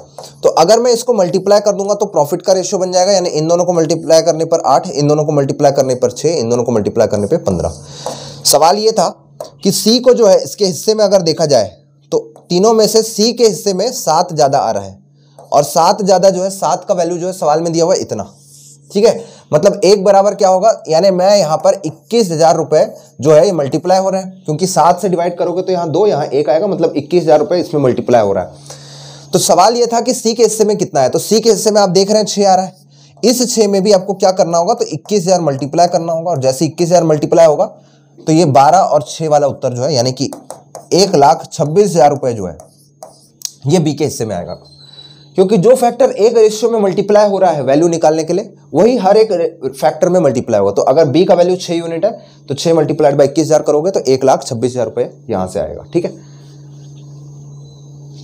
तो अगर मैं इसको मल्टीप्लाई कर दूंगा तो प्रॉफिट का रेशियो बन जाएगा यानी इन दोनों को मल्टीप्लाई करने पर आठ इन दोनों को मल्टीप्लाई करने पर छह इन दोनों को मल्टीप्लाई करने पर पंद्रह सवाल यह था कि सी को जो है इसके हिस्से में अगर देखा जाए तो तीनों में से सी के हिस्से में सात ज़्यादा आ रहा है और सात ज़्यादा जो है सात का वैल्यू जो है सवाल में दिया हुआ इतना ठीक है मतलब एक बराबर क्या होगा यानी मैं यहां पर इक्कीस हजार रुपए जो है ये मल्टीप्लाई हो रहा है क्योंकि सात से डिवाइड करोगे तो यहां दो यहां एक आएगा मतलब इक्कीस हजार रुपए इसमें मल्टीप्लाई हो रहा है तो सवाल यह था कि सी के हिस्से में कितना है तो सी के हिस्से में आप देख रहे हैं छह आ रहा है इस छे में भी आपको क्या करना होगा तो इक्कीस हज़ार मल्टीप्लाई करना होगा और जैसे इक्कीस हज़ार मल्टीप्लाई होगा तो ये बारह और छह वाला उत्तर जो है यानी कि एक लाख छब्बीस हज़ार रुपए जो है ये बी के हिस्से में आएगा क्योंकि जो फैक्टर एक रेशियो में मल्टीप्लाई हो रहा है वैल्यू निकालने के लिए वही हर एक फैक्टर में मल्टीप्लाई होगा तो अगर बी का वैल्यू छह यूनिट है तो छह मल्टीप्लाइड बाई इक्कीस हज़ार करोगे तो एक लाख छब्बीस हज़ार रुपए यहाँ से आएगा ठीक है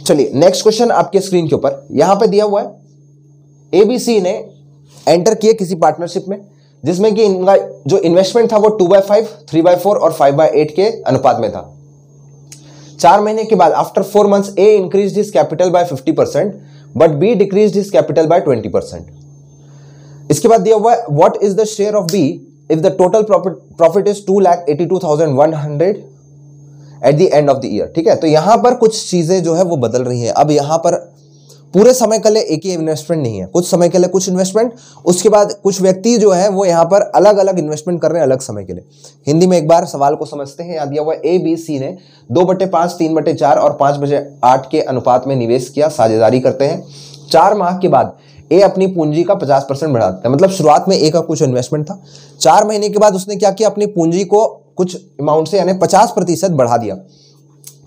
चलिए नेक्स्ट क्वेश्चन आपके स्क्रीन के ऊपर यहां पे दिया हुआ है एबीसी ने एंटर किया किसी पार्टनरशिप में जिसमें कि इनका जो इन्वेस्टमेंट था वो two by five three by four और फाइव बाय एट के अनुपात में था चार महीने के बाद after four months A increase his capital by fifty percent but B decrease his capital by twenty percent इसके बाद दिया हुआ है what is the share of B if the total profit is two lakh eighty two thousand one hundred at the end of the year ठीक है तो यहां पर कुछ चीज़ें जो है वो बदल रही हैं अब यहां पर पूरे समय के लिए एक ही इन्वेस्टमेंट नहीं है कुछ समय के लिए कुछ इन्वेस्टमेंट उसके बाद कुछ व्यक्ति जो है वो यहां पर अलग अलग इन्वेस्टमेंट कर रहे हैं अलग समय के लिए हिंदी में एक बार सवाल को समझते हैं याद दिया हुआ ए बी सी ने दो बटे पांच तीन बटे चार और पांच बजे आठ के अनुपात में निवेश किया साझेदारी करते हैं चार माह के बाद ए अपनी पूंजी का पचास परसेंट बढ़ाता है मतलब शुरुआत में ए का कुछ इन्वेस्टमेंट था चार महीने के बाद उसने क्या किया अपनी पूंजी को कुछ अमाउंट से यानी पचास प्रतिशत बढ़ा दिया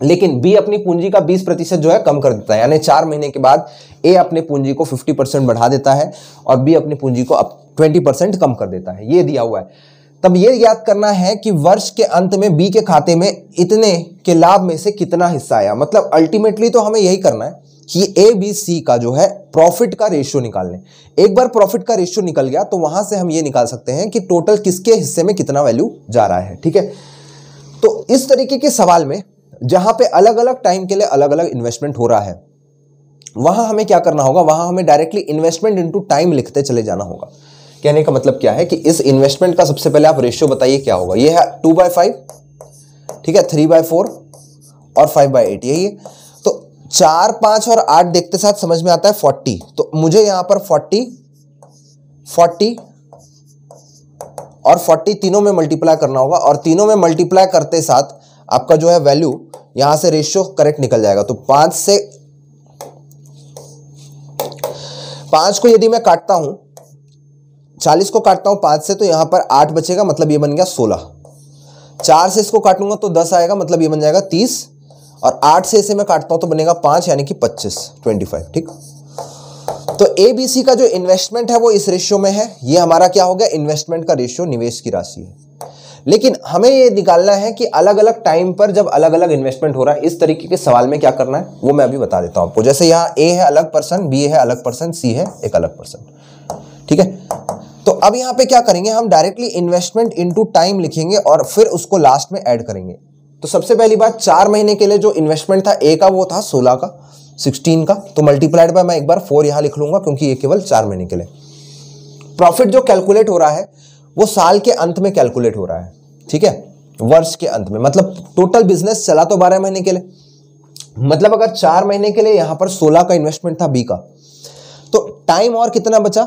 लेकिन बी अपनी पूंजी का 20 प्रतिशत जो है कम कर देता है यानी चार महीने के बाद ए अपने पूंजी को 50 परसेंट बढ़ा देता है और बी अपनी पूंजी को अब 20 परसेंट कम कर देता है ये दिया हुआ है तब ये याद करना है कि वर्ष के अंत में बी के खाते में इतने के लाभ में से कितना हिस्सा आया मतलब अल्टीमेटली तो हमें यही करना है कि ए बी सी का जो है प्रॉफिट का रेशियो निकाल लें एक बार प्रॉफिट का रेशियो निकल गया तो वहां से हम ये निकाल सकते हैं कि टोटल किसके हिस्से में कितना वैल्यू जा रहा है ठीक है तो इस तरीके के सवाल में जहां पे अलग अलग टाइम के लिए अलग अलग इन्वेस्टमेंट हो रहा है वहां हमें क्या करना होगा वहां हमें डायरेक्टली इन्वेस्टमेंट इनटू टाइम लिखते चले जाना होगा कहने का मतलब क्या है कि इस इन्वेस्टमेंट का सबसे पहले आप रेशियो बताइए क्या होगा ये है टू बाय फाइव ठीक है थ्री बाय फोर और फाइव बाय एट यही है चार पांच और आठ देखते साथ समझ में आता है फोर्टी तो मुझे यहां पर फोर्टी फोर्टी और फोर्टी तीनों में मल्टीप्लाई करना होगा और तीनों में मल्टीप्लाई करते साथ आपका जो है वैल्यू यहां से रेशियो करेक्ट निकल जाएगा तो पांच से पांच को यदि मैं काटता हूं चालीस को काटता हूं पांच से तो यहां पर आठ बचेगा मतलब ये बन गया सोलह चार से इसको काटूंगा तो दस आएगा मतलब ये बन जाएगा तीस और आठ से इसे मैं काटता हूं तो बनेगा पांच यानी कि पच्चीस ट्वेंटी फाइव ठीक तो ए बी सी का जो इन्वेस्टमेंट है वो इस रेशियो में है ये हमारा क्या हो गया इन्वेस्टमेंट का रेशियो निवेश की राशि है लेकिन हमें ये निकालना है कि अलग अलग टाइम पर जब अलग अलग इन्वेस्टमेंट हो रहा है इस तरीके के सवाल में क्या करना है वो मैं अभी बता देता हूं आपको जैसे यहाँ ए है अलग पर्सन बी है अलग पर्सन सी है एक अलग पर्सन ठीक है तो अब यहाँ पे क्या करेंगे हम डायरेक्टली इन्वेस्टमेंट इनटू टाइम लिखेंगे और फिर उसको लास्ट में ऐड करेंगे तो सबसे पहली बात चार महीने के लिए जो इन्वेस्टमेंट था ए का वो था सोलह का सिक्सटीन का तो मल्टीप्लाइड बाय मैं एक बार फोर यहां लिख लूंगा क्योंकि ये केवल चार महीने के लिए प्रॉफिट जो कैलकुलेट हो रहा है वो साल के अंत में कैलकुलेट हो रहा है ठीक है वर्ष के अंत में मतलब टोटल बिजनेस चला तो बारह महीने के लिए मतलब अगर चार महीने के लिए यहां पर सोलह का इन्वेस्टमेंट था बी का तो टाइम और कितना बचा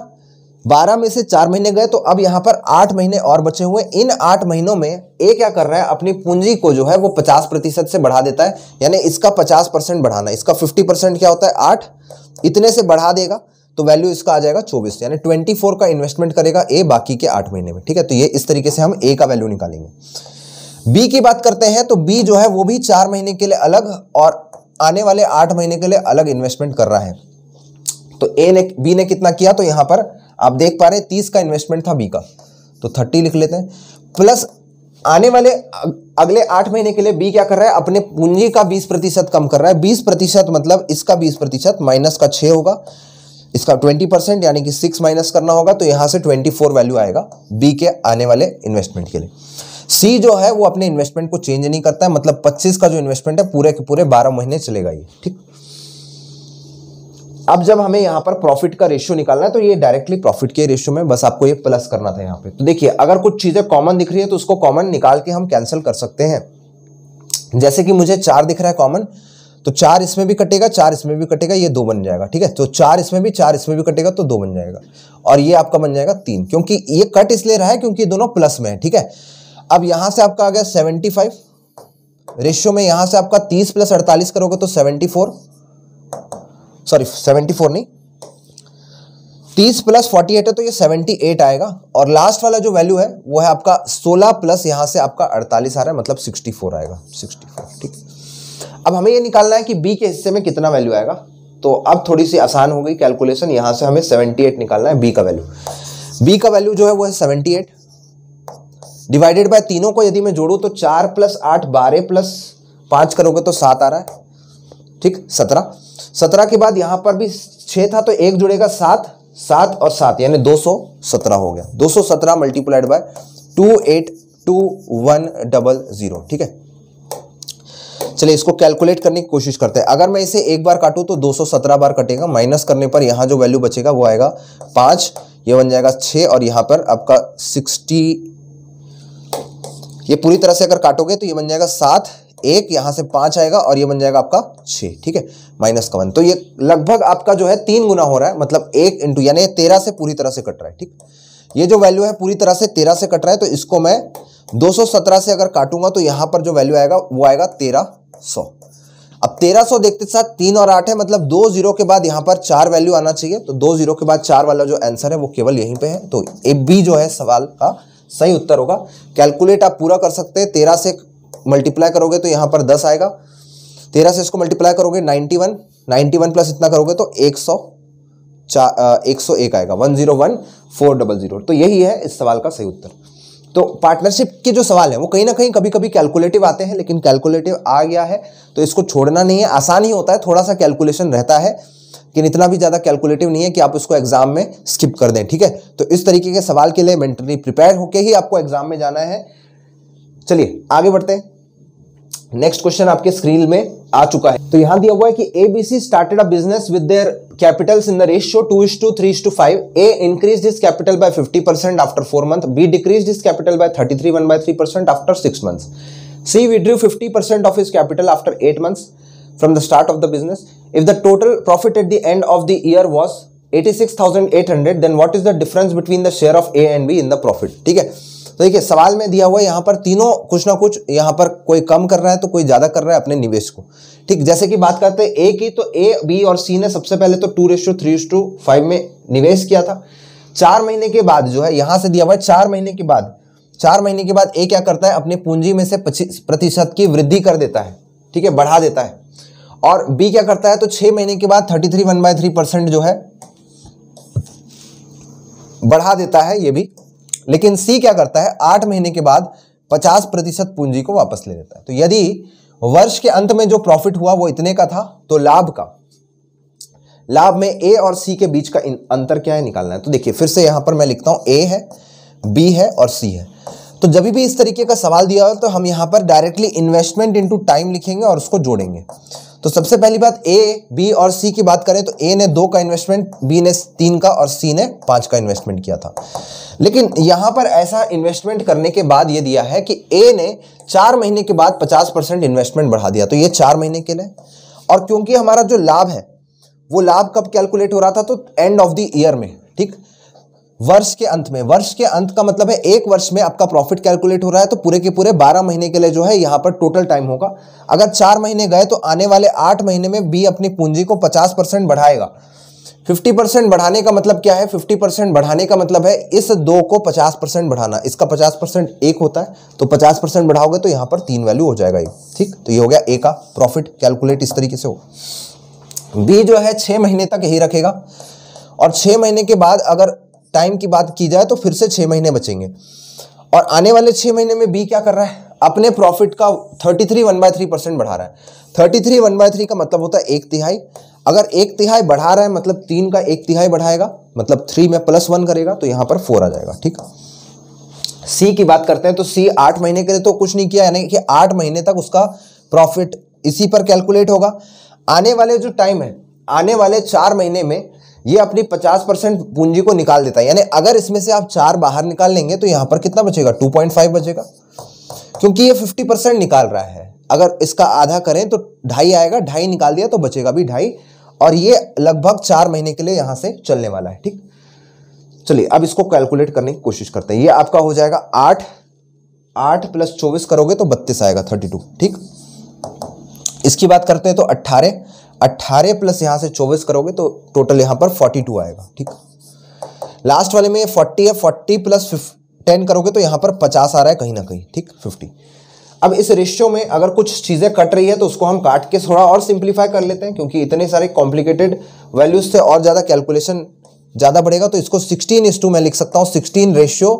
बारह में से चार महीने गए तो अब यहां पर आठ महीने और बचे हुए इन आठ महीनों में ए क्या कर रहा है अपनी पूंजी को जो है वो पचास प्रतिशत से बढ़ा देता है यानी इसका पचास परसेंट बढ़ाना इसका फिफ्टी परसेंट क्या होता है आठ इतने से बढ़ा देगा तो वैल्यू इसका आ जाएगा चौबीस यानी ट्वेंटी फोर का इन्वेस्टमेंट करेगा ए बाकी के आठ महीने में ठीक है तो ये इस तरीके से हम ए का वैल्यू निकालेंगे बी की बात करते हैं तो बी जो है वो भी चार महीने के लिए अलग और आने वाले आठ महीने के लिए अलग इन्वेस्टमेंट कर रहा है तो ए ने बी ने कितना किया तो यहां पर आप देख पा रहे हैं तीस का इन्वेस्टमेंट था बी का तो थर्टी लिख लेते हैं प्लस आने वाले अगले आठ महीने के लिए बी क्या कर रहा है अपने पूंजी का बीस प्रतिशत कम कर रहा है बीस प्रतिशत मतलब इसका बीस प्रतिशत माइनस का छः होगा इसका ट्वेंटी परसेंट यानी कि सिक्स माइनस करना होगा तो यहां से ट्वेंटी फोर वैल्यू आएगा बी के आने वाले इन्वेस्टमेंट के लिए सी जो है वो अपने इन्वेस्टमेंट को चेंज नहीं करता है मतलब पच्चीस का जो इन्वेस्टमेंट है पूरे के पूरे बारह महीने चलेगा ये ठीक अब जब हमें यहाँ पर प्रॉफिट का रेशियो निकालना है तो ये डायरेक्टली प्रॉफिट के रेशियो में बस आपको ये प्लस करना था यहाँ पे तो देखिए अगर कुछ चीज़ें कॉमन दिख रही है तो उसको कॉमन निकाल के हम कैंसिल कर सकते हैं जैसे कि मुझे चार दिख रहा है कॉमन तो चार इसमें भी कटेगा चार इसमें भी कटेगा ये दो बन जाएगा ठीक है तो चार इसमें भी चार इसमें भी कटेगा तो दो बन जाएगा और ये आपका बन जाएगा तीन क्योंकि ये कट इसलिए रहा है क्योंकि दोनों प्लस में है ठीक है अब यहां से आपका आ गया सेवेंटी फाइव रेशियो में यहां से आपका तीस प्लस अड़तालीस करोगे तो seventy four sorry seventy four नहीं तीस प्लस फोर्टी एट है तो ये सेवेंटी एट आएगा और लास्ट वाला जो वैल्यू है वो है आपका सोलह प्लस यहां से आपका अड़तालीस आ रहा है मतलब सिक्सटी फोर आएगा सिक्सटी फोर ठीक अब हमें ये निकालना है कि बी के हिस्से में कितना वैल्यू आएगा तो अब थोड़ी सी आसान हो गई कैलकुलेशन यहां से हमें सेवेंटी एट निकालना है बी का वैल्यू बी का वैल्यू जो है वो है सेवेंटी एट डिवाइडेड बाय तीनों को यदि मैं जोड़ू तो चार प्लस आठ बारह प्लस पांच करोगे तो सात आ रहा है ठीक सत्रह सत्रह के बाद यहां पर भी छह था तो एक जुड़ेगा सात सात और सात यानी दो सौ सत्रह हो गया दो सौ सत्रह multiplied by two eight two one double zero ठीक है चलिए इसको कैलकुलेट करने की कोशिश करते हैं अगर मैं इसे एक बार काटू तो 217 बार कटेगा माइनस करने पर यहां जो वैल्यू बचेगा वो आएगा पांच ये बन जाएगा छ और यहां पर आपका सिक्सटी ये पूरी तरह से अगर काटोगे तो ये बन जाएगा सात एक यहां से पांच आएगा और ये बन जाएगा आपका छः ठीक है माइनस का वन तो ये लगभग आपका जो है तीन गुना हो रहा है मतलब एक इंटू यानी तेरह से पूरी तरह से कट रहा है ठीक ये जो वैल्यू है पूरी तरह से तेरह से कट रहा है तो इसको मैं 217 से अगर काटूंगा तो यहां पर जो वैल्यू आएगा वो आएगा तेरह सौ अब तेरह सौ देखते साथ तीन और आठ है मतलब दो जीरो के बाद यहां पर चार वैल्यू आना चाहिए तो दो जीरो के बाद चार वाला जो आंसर है वो केवल यहीं पे है तो ए बी जो है सवाल का सही उत्तर होगा कैलकुलेट आप पूरा कर सकते हैं तेरह से मल्टीप्लाई करोगे तो यहाँ पर दस आएगा तेरह से इसको मल्टीप्लाई करोगे ninety one ninety one plus इतना करोगे तो एक सौ चार एक सौ एक आएगा one zero one four double zero तो यही है इस सवाल का सही उत्तर तो पार्टनरशिप के जो सवाल हैं वो कहीं ना कहीं कभी कभी कैलकुलेटिव आते हैं लेकिन कैलकुलेटिव आ गया है तो इसको छोड़ना नहीं है आसान ही होता है थोड़ा सा कैलकुलेशन रहता है लेकिन इतना भी ज़्यादा कैलकुलेटिव नहीं है कि आप उसको एग्जाम में स्किप कर दें ठीक है तो इस तरीके के सवाल के लिए मेंटली प्रिपेयर होकर ही आपको एग्जाम में जाना है चलिए आगे बढ़ते हैं नेक्स्ट क्वेश्चन आपके स्क्रीन में आ चुका है तो यहां दिया हुआ है कि A B C started a business with their capitals in the ratio two is to three to five A increase this capital by fifty percent after four month B decrease this capital by thirty three one by three percent after six month C withdrew fifty percent of his capital after eight month from the start of the business if the total profit at the end of the year was eighty six thousand eight hundred then what is the difference between the share of A and B in the profit ठीक है तो देखिए सवाल में दिया हुआ है यहाँ पर तीनों कुछ ना कुछ यहाँ पर कोई कम कर रहा है तो कोई ज़्यादा कर रहा है अपने निवेश को ठीक जैसे कि बात करते हैं ए की तो ए बी और सी ने सबसे पहले तो two is to three to five में निवेश किया था चार महीने के बाद जो है यहाँ से दिया हुआ है चार महीने के बाद चार महीने के बाद ए क्या करता है अपनी पूंजी में से पच्चीस प्रतिशत की वृद्धि कर देता है ठीक है बढ़ा देता है और बी क्या करता है तो छः महीने के बाद thirty three one by three percent जो है बढ़ा देता है ये भी लेकिन सी क्या करता है आठ महीने के बाद पचास प्रतिशत पूंजी को वापस ले लेता है तो यदि वर्ष के अंत में जो प्रॉफिट हुआ वो इतने का था तो लाभ का लाभ में ए और सी के बीच का अंतर क्या है निकालना है तो देखिए फिर से यहां पर मैं लिखता हूं ए है बी है और सी है तो जब भी इस तरीके का सवाल दिया हो तो हम यहां पर डायरेक्टली इन्वेस्टमेंट इनटू टाइम लिखेंगे और उसको जोड़ेंगे तो सबसे पहली बात ए बी और सी की बात करें तो ए ने दो का इन्वेस्टमेंट बी ने तीन का और सी ने पांच का इन्वेस्टमेंट किया था लेकिन यहां पर ऐसा इन्वेस्टमेंट करने के बाद यह दिया है कि ए ने चार महीने के बाद पचास परसेंट इन्वेस्टमेंट बढ़ा दिया तो यह चार महीने के लिए और क्योंकि हमारा जो लाभ है वो लाभ कब कैलकुलेट हो रहा था तो एंड ऑफ द ईयर में ठीक वर्ष के अंत में वर्ष के अंत का मतलब है एक वर्ष में आपका प्रॉफिट कैलकुलेट हो रहा है तो पूरे के पूरे बारह महीने के लिए जो है यहां पर टोटल टाइम होगा अगर चार महीने गए तो आने वाले आठ महीने में बी अपनी पूंजी को पचास परसेंट बढ़ाएगा 50 परसेंट बढ़ाने का मतलब क्या है 50 परसेंट बढ़ाने का मतलब है इस दो को 50 परसेंट बढ़ाना इसका 50 परसेंट एक होता है तो 50 परसेंट बढ़ाओगे तो यहां पर तीन वैल्यू हो जाएगा ये ठीक तो ये हो गया ए का प्रॉफिट कैलकुलेट इस तरीके से हो बी जो है छह महीने तक यही रखेगा और छह महीने के बाद अगर टाइम की बात की जाए तो फिर से छह महीने बचेंगे और आने वाले छह महीने में बी क्या कर रहा है अपने प्रॉफिट का thirty three one by three percent बढ़ा रहा है thirty three one by three का मतलब होता है एक तिहाई अगर एक तिहाई बढ़ा रहा है मतलब तीन का एक तिहाई बढ़ाएगा मतलब थ्री में प्लस वन करेगा तो यहां पर फोर आ जाएगा ठीक सी की बात करते हैं तो सी आठ महीने के लिए तो कुछ नहीं किया यानी कि आठ महीने तक उसका प्रॉफिट इसी पर कैलकुलेट होगा आने वाले जो टाइम है आने वाले चार महीने में ये अपनी 50 परसेंट पूंजी को निकाल देता है यानी अगर इसमें से आप चार बाहर निकाल लेंगे तो यहां पर कितना बचेगा 2.5 बचेगा क्योंकि ये 50 परसेंट निकाल रहा है अगर इसका आधा करें तो ढाई आएगा ढाई निकाल दिया तो बचेगा भी ढाई और ये लगभग चार महीने के लिए यहां से चलने वाला है ठीक चलिए अब इसको कैलकुलेट करने की कोशिश करते हैं ये आपका हो जाएगा आठ आठ प्लस चौबीस करोगे तो बत्तीस आएगा थर्टी टू ठीक इसकी बात करते हैं तो अट्ठारह अट्ठारह प्लस यहां से चौबीस करोगे तो टोटल यहां पर फोर्टी टू आएगा ठीक लास्ट वाले में फोर्टी है फोर्टी प्लस टेन करोगे तो यहां पर पचास आ रहा है कहीं ना कहीं ठीक फिफ्टी अब इस रेशियो में अगर कुछ चीज़ें कट रही है तो उसको हम काट के थोड़ा और सिंप्लीफाई कर लेते हैं क्योंकि इतने सारे कॉम्प्लिकेटेड वैल्यूज से और ज़्यादा कैलकुलेशन ज़्यादा बढ़ेगा तो इसको सिक्सटीन इस टू मैं लिख सकता हूँ सिक्सटीन रेशियो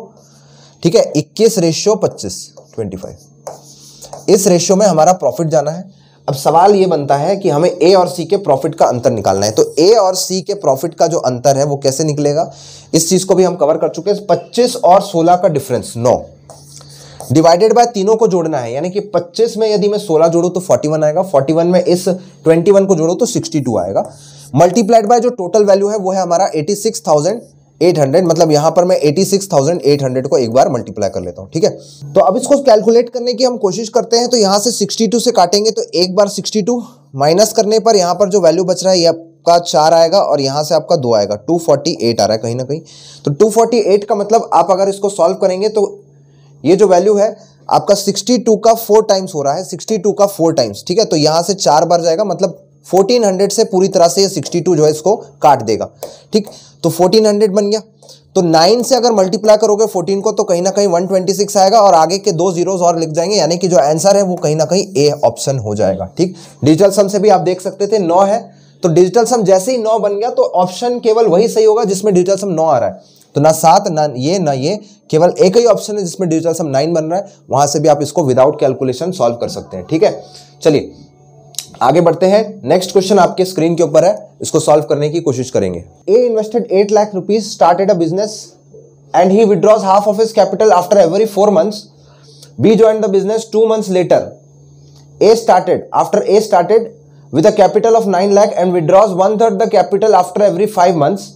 ठीक है इक्कीस रेशियो पच्चीस ट्वेंटी फाइव इस रेशियो में हमारा प्रॉफिट जाना है अब सवाल ये बनता है कि हमें ए और सी के प्रॉफिट का अंतर निकालना है तो ए और सी के प्रॉफिट का जो अंतर है वो कैसे निकलेगा इस चीज़ को भी हम कवर कर चुके हैं पच्चीस और सोलह का डिफरेंस नौ डिवाइडेड बाय तीनों को जोड़ना है यानी कि 25 में यदि मैं 16 जोड़ू तो 41 आएगा 41 में इस 21 को जोड़ो तो 62 आएगा मल्टीप्लाइड बाय जो टोटल वैल्यू है वो है हमारा 86,800 मतलब यहां पर मैं 86,800 को एक बार मल्टीप्लाई कर लेता हूँ ठीक है तो अब इसको कैलकुलेट करने की हम कोशिश करते हैं तो यहां से सिक्सटी से काटेंगे तो एक बार सिक्सटी माइनस करने पर यहां पर जो वैल्यू बच रहा है ये आपका चार आएगा और यहाँ से आपका दो आएगा 248 आ रहा है कहीं ना कहीं तो 248 का मतलब आप अगर इसको सॉल्व करेंगे तो ये जो वैल्यू है आपका 62 का फोर टाइम्स हो रहा है 62 का फोर टाइम्स ठीक है तो यहां से चार बार जाएगा मतलब 1400 से पूरी तरह से ये 62 जो है इसको काट देगा ठीक तो 1400 बन गया तो 9 से अगर मल्टीप्लाई करोगे 14 को तो कहीं ना कहीं 126 आएगा और आगे के दो जीरोस और लिख जाएंगे यानी कि जो आंसर है वो कहीं ना कहीं ए ऑप्शन हो जाएगा ठीक डिजिटल सम से भी आप देख सकते थे नौ है तो डिजिटल सम जैसे ही नौ बन गया तो ऑप्शन केवल वही सही होगा जिसमें डिजिटल सम नौ आ रहा है तो ना सात ना ये ना ये केवल एक ही ऑप्शन है जिसमें डिजिटल सम नाइन बन रहा है वहां से भी आप इसको विदाउट कैलकुलेशन सॉल्व कर सकते हैं ठीक है चलिए आगे बढ़ते हैं नेक्स्ट क्वेश्चन आपके स्क्रीन के ऊपर है इसको सॉल्व करने की कोशिश करेंगे A invested eight lakh rupees started a business and he withdraws half of his capital after every four months B join the business two months later A started after A started with a capital of nine lakh and withdraws one third the capital after every five months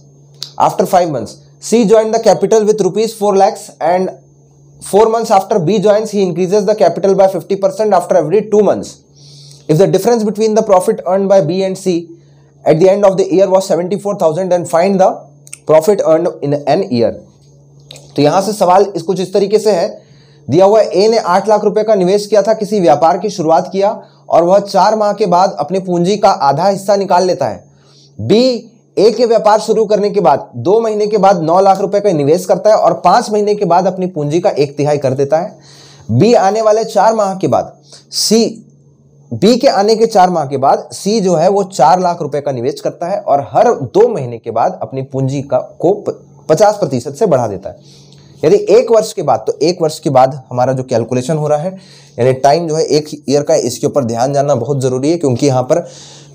after five months C join the capital with rupees four lakhs and four months after B joins he increases the capital by fifty percent after every two months if the difference between the profit earn by B and C at the end of the year was seventy four thousand and find the profit earn in an year तो यहां से सवाल इस कुछ इस तरीके से है दिया हुआ ए ने आठ लाख रुपए का निवेश किया था किसी व्यापार की शुरुआत किया और वह चार माह के बाद अपनी पूंजी का आधा हिस्सा निकाल लेता है बी एक व्यापार शुरू करने के बाद दो महीने के बाद नौ लाख रुपए का निवेश करता है और पांच महीने के बाद अपनी पूंजी का एक तिहाई कर देता है बी आने वाले चार माह के बाद सी बी के आने के चार माह के बाद सी जो है वो चार लाख रुपए का निवेश करता है और हर दो महीने के बाद अपनी पूंजी का को पचास प्रतिशत से बढ़ा देता है यदि एक वर्ष के बाद तो एक वर्ष के बाद हमारा जो कैलकुलेशन हो रहा है यानी टाइम जो है एक ईयर का इसके ऊपर ध्यान जानना बहुत जरूरी है क्योंकि यहां पर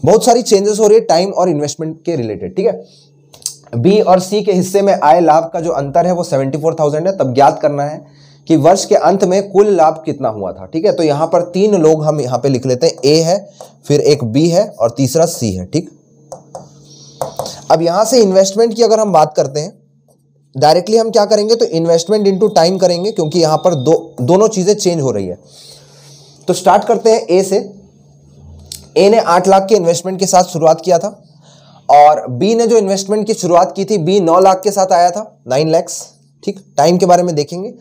बहुत सारी चेंजेस हो रही है टाइम और इन्वेस्टमेंट के रिलेटेड ठीक है बी और सी के हिस्से में आए लाभ का जो अंतर है वो सेवेंटी फोर थाउजेंड है तब ज्ञात करना है कि वर्ष के अंत में कुल लाभ कितना हुआ था ठीक है तो यहां पर तीन लोग हम यहाँ पे लिख लेते हैं ए है फिर एक बी है और तीसरा सी है ठीक अब यहां से इन्वेस्टमेंट की अगर हम बात करते हैं डायरेक्टली हम क्या करेंगे तो इन्वेस्टमेंट इनटू टाइम करेंगे क्योंकि यहां पर दो दोनों चीज़ें चेंज हो रही है तो स्टार्ट करते हैं ए से ए ने आठ लाख के इन्वेस्टमेंट के साथ शुरुआत किया था और बी ने जो इन्वेस्टमेंट की शुरुआत की थी बी नौ लाख के साथ आया था नाइन लैक्स ठीक टाइम के बारे में देखेंगे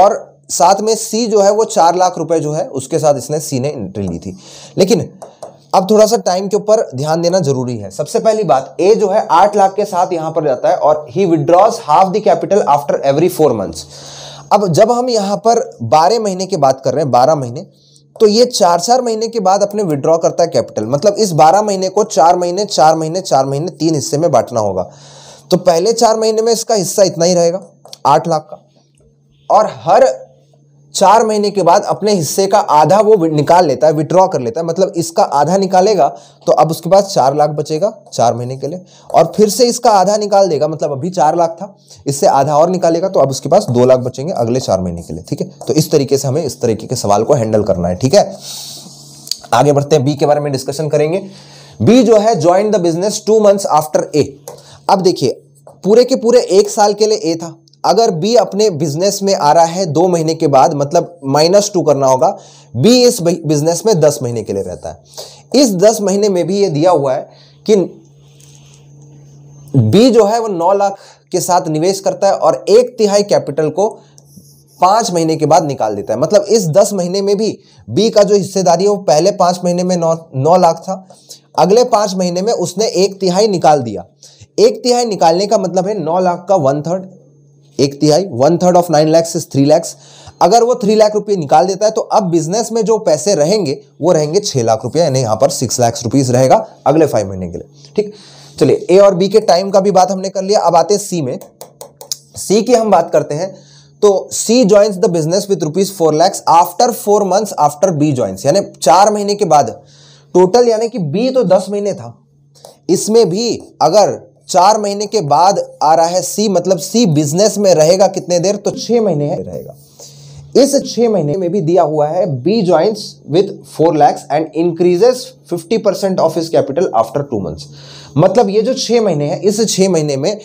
और साथ में सी जो है वो चार लाख रुपए जो है उसके साथ इसने सी ने एंट्री ली थी लेकिन अब थोड़ा सा टाइम के ऊपर ध्यान देना जरूरी है सबसे पहली बात ए जो है आठ लाख के साथ यहां पर जाता है और he withdraws half the capital after every four months अब जब हम यहां पर बारह महीने की बात कर रहे हैं बारह महीने तो ये चार चार महीने के बाद अपने विड्रॉ करता है कैपिटल मतलब इस बारह महीने को चार महीने चार महीने चार महीने तीन हिस्से में बांटना होगा तो पहले चार महीने में इसका हिस्सा इतना ही रहेगा आठ लाख का और हर चार महीने के बाद अपने हिस्से का आधा वो निकाल लेता है विड्रॉ कर लेता है मतलब इसका आधा निकालेगा तो अब उसके पास चार लाख बचेगा चार महीने के लिए और फिर से इसका आधा निकाल देगा मतलब अभी चार लाख था इससे आधा और निकालेगा तो अब उसके पास दो लाख बचेंगे अगले चार महीने के लिए ठीक है तो इस तरीके से हमें इस तरीके के सवाल को हैंडल करना है ठीक है आगे बढ़ते हैं बी के बारे में डिस्कशन करेंगे बी जो है join the business two months after A अब देखिए पूरे के पूरे एक साल के लिए ए था अगर बी अपने बिजनेस में आ रहा है दो महीने के बाद मतलब माइनस टू करना होगा बी इस बिजनेस में दस महीने के लिए रहता है इस दस महीने में भी ये दिया हुआ है कि बी जो है वो नौ लाख के साथ निवेश करता है और एक तिहाई कैपिटल को पांच महीने के बाद निकाल देता है मतलब इस दस महीने में भी बी का जो हिस्सेदारी है वो पहले पांच महीने में नौ नौ लाख था अगले पांच महीने में उसने एक तिहाई निकाल दिया एक तिहाई निकालने का मतलब है नौ लाख का वन थर्ड एक तिहाई one third of nine lakhs is three lakhs अगर वो थ्री लाख रुपये निकाल देता है तो अब बिजनेस में जो पैसे रहेंगे वो रहेंगे छः लाख रुपये यानी यहाँ पर सिक्स लाख रुपीज़ रहेगा अगले फाइव महीने के लिए ठीक चलिए ए और बी के टाइम का भी बात हमने कर लिया अब आते हैं सी में सी की हम बात करते हैं तो C joins the business with rupees four lakhs after four months after B joins यानी चार महीने के बाद टोटल यानी कि बी तो दस महीने था इसमें भी अगर चार महीने के बाद आ रहा है सी मतलब सी बिजनेस में रहेगा कितने देर तो छह महीने रहेगा इस छह महीने में भी दिया हुआ है B joined with four lakhs and increases fifty percent of his capital after two months मतलब ये जो छह महीने हैं इस छह महीने में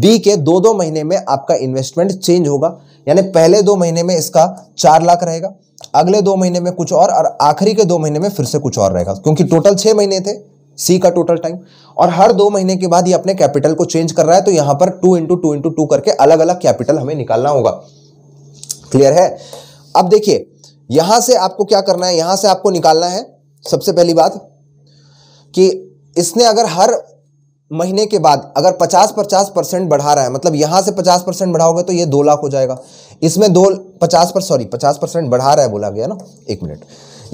बी के दो दो महीने में आपका इन्वेस्टमेंट चेंज होगा यानी पहले दो महीने में इसका चार लाख रहेगा अगले दो महीने में कुछ और और आखिरी के दो महीने में फिर से कुछ और रहेगा क्योंकि टोटल छह महीने थे सी का टोटल टाइम और हर दो महीने के बाद ये अपने कैपिटल को चेंज कर रहा है तो यहां पर two into two into two करके अलग अलग कैपिटल हमें निकालना होगा क्लियर है अब देखिए यहां से आपको क्या करना है यहां से आपको निकालना है सबसे पहली बात कि इसने अगर हर महीने के बाद अगर 50 50 परसेंट बढ़ा रहा है मतलब यहां से 50 परसेंट बढ़ाओगे तो ये दो लाख हो जाएगा इसमें दो 50 पर सॉरी 50 परसेंट बढ़ा रहा है बोला गया ना एक मिनट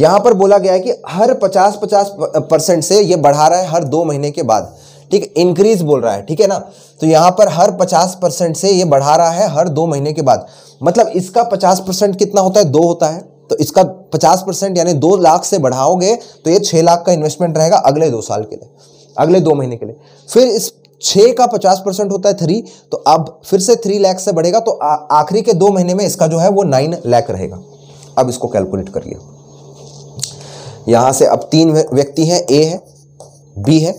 यहां पर बोला गया है कि हर 50-50 परसेंट से ये बढ़ा रहा है हर दो महीने के बाद ठीक इंक्रीज बोल रहा है ठीक है ना तो यहां पर हर 50 परसेंट से ये बढ़ा रहा है हर दो महीने के बाद मतलब इसका 50 परसेंट कितना होता है दो होता है तो इसका 50 परसेंट यानी दो लाख से बढ़ाओगे तो ये छह लाख का इन्वेस्टमेंट रहेगा अगले दो साल के लिए अगले दो महीने के लिए फिर इस छः का पचास परसेंट होता है थ्री तो अब फिर से थ्री लैख से बढ़ेगा तो आखिरी के दो महीने में इसका जो है वो नाइन लैख रहेगा अब इसको कैलकुलेट करिए यहाँ से अब तीन व्यक्ति हैं ए है बी है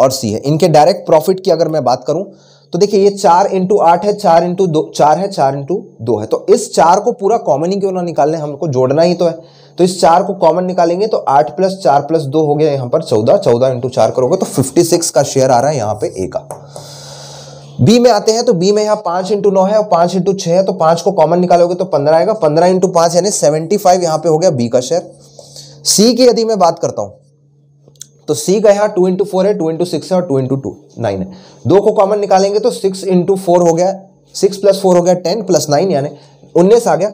और सी है इनके डायरेक्ट प्रॉफिट की अगर मैं बात करूं तो देखिए ये चार इंटू आठ है चार इंटू दो चार है चार इंटू दो है तो इस चार को पूरा कॉमन ही क्यों ना निकालने हमको जोड़ना ही तो है तो इस चार को कॉमन निकालेंगे तो आठ प्लस चार प्लस दो हो गया यहां पर चौदह चौदह इंटू चार करोगे तो फिफ्टी सिक्स का शेयर आ रहा है यहाँ पे ए का बी में आते हैं तो बी में यहाँ पांच इंटू नौ है और पांच इंटू छह है तो पांच को कॉमन निकालोगे तो पंद्रह आएगा पंद्रह इंटू पांच यानी सेवेंटी फाइव यहाँ पे हो गया बी का शेयर सी की यदि मैं बात करता हूँ तो सी का यहां टू इंटू फोर है टू इंटू सिक्स है और टू इंटू टू नाइन है दो को कॉमन निकालेंगे तो सिक्स इंटू फोर हो गया सिक्स प्लस फोर हो गया टेन प्लस नाइन यानी उन्नीस आ गया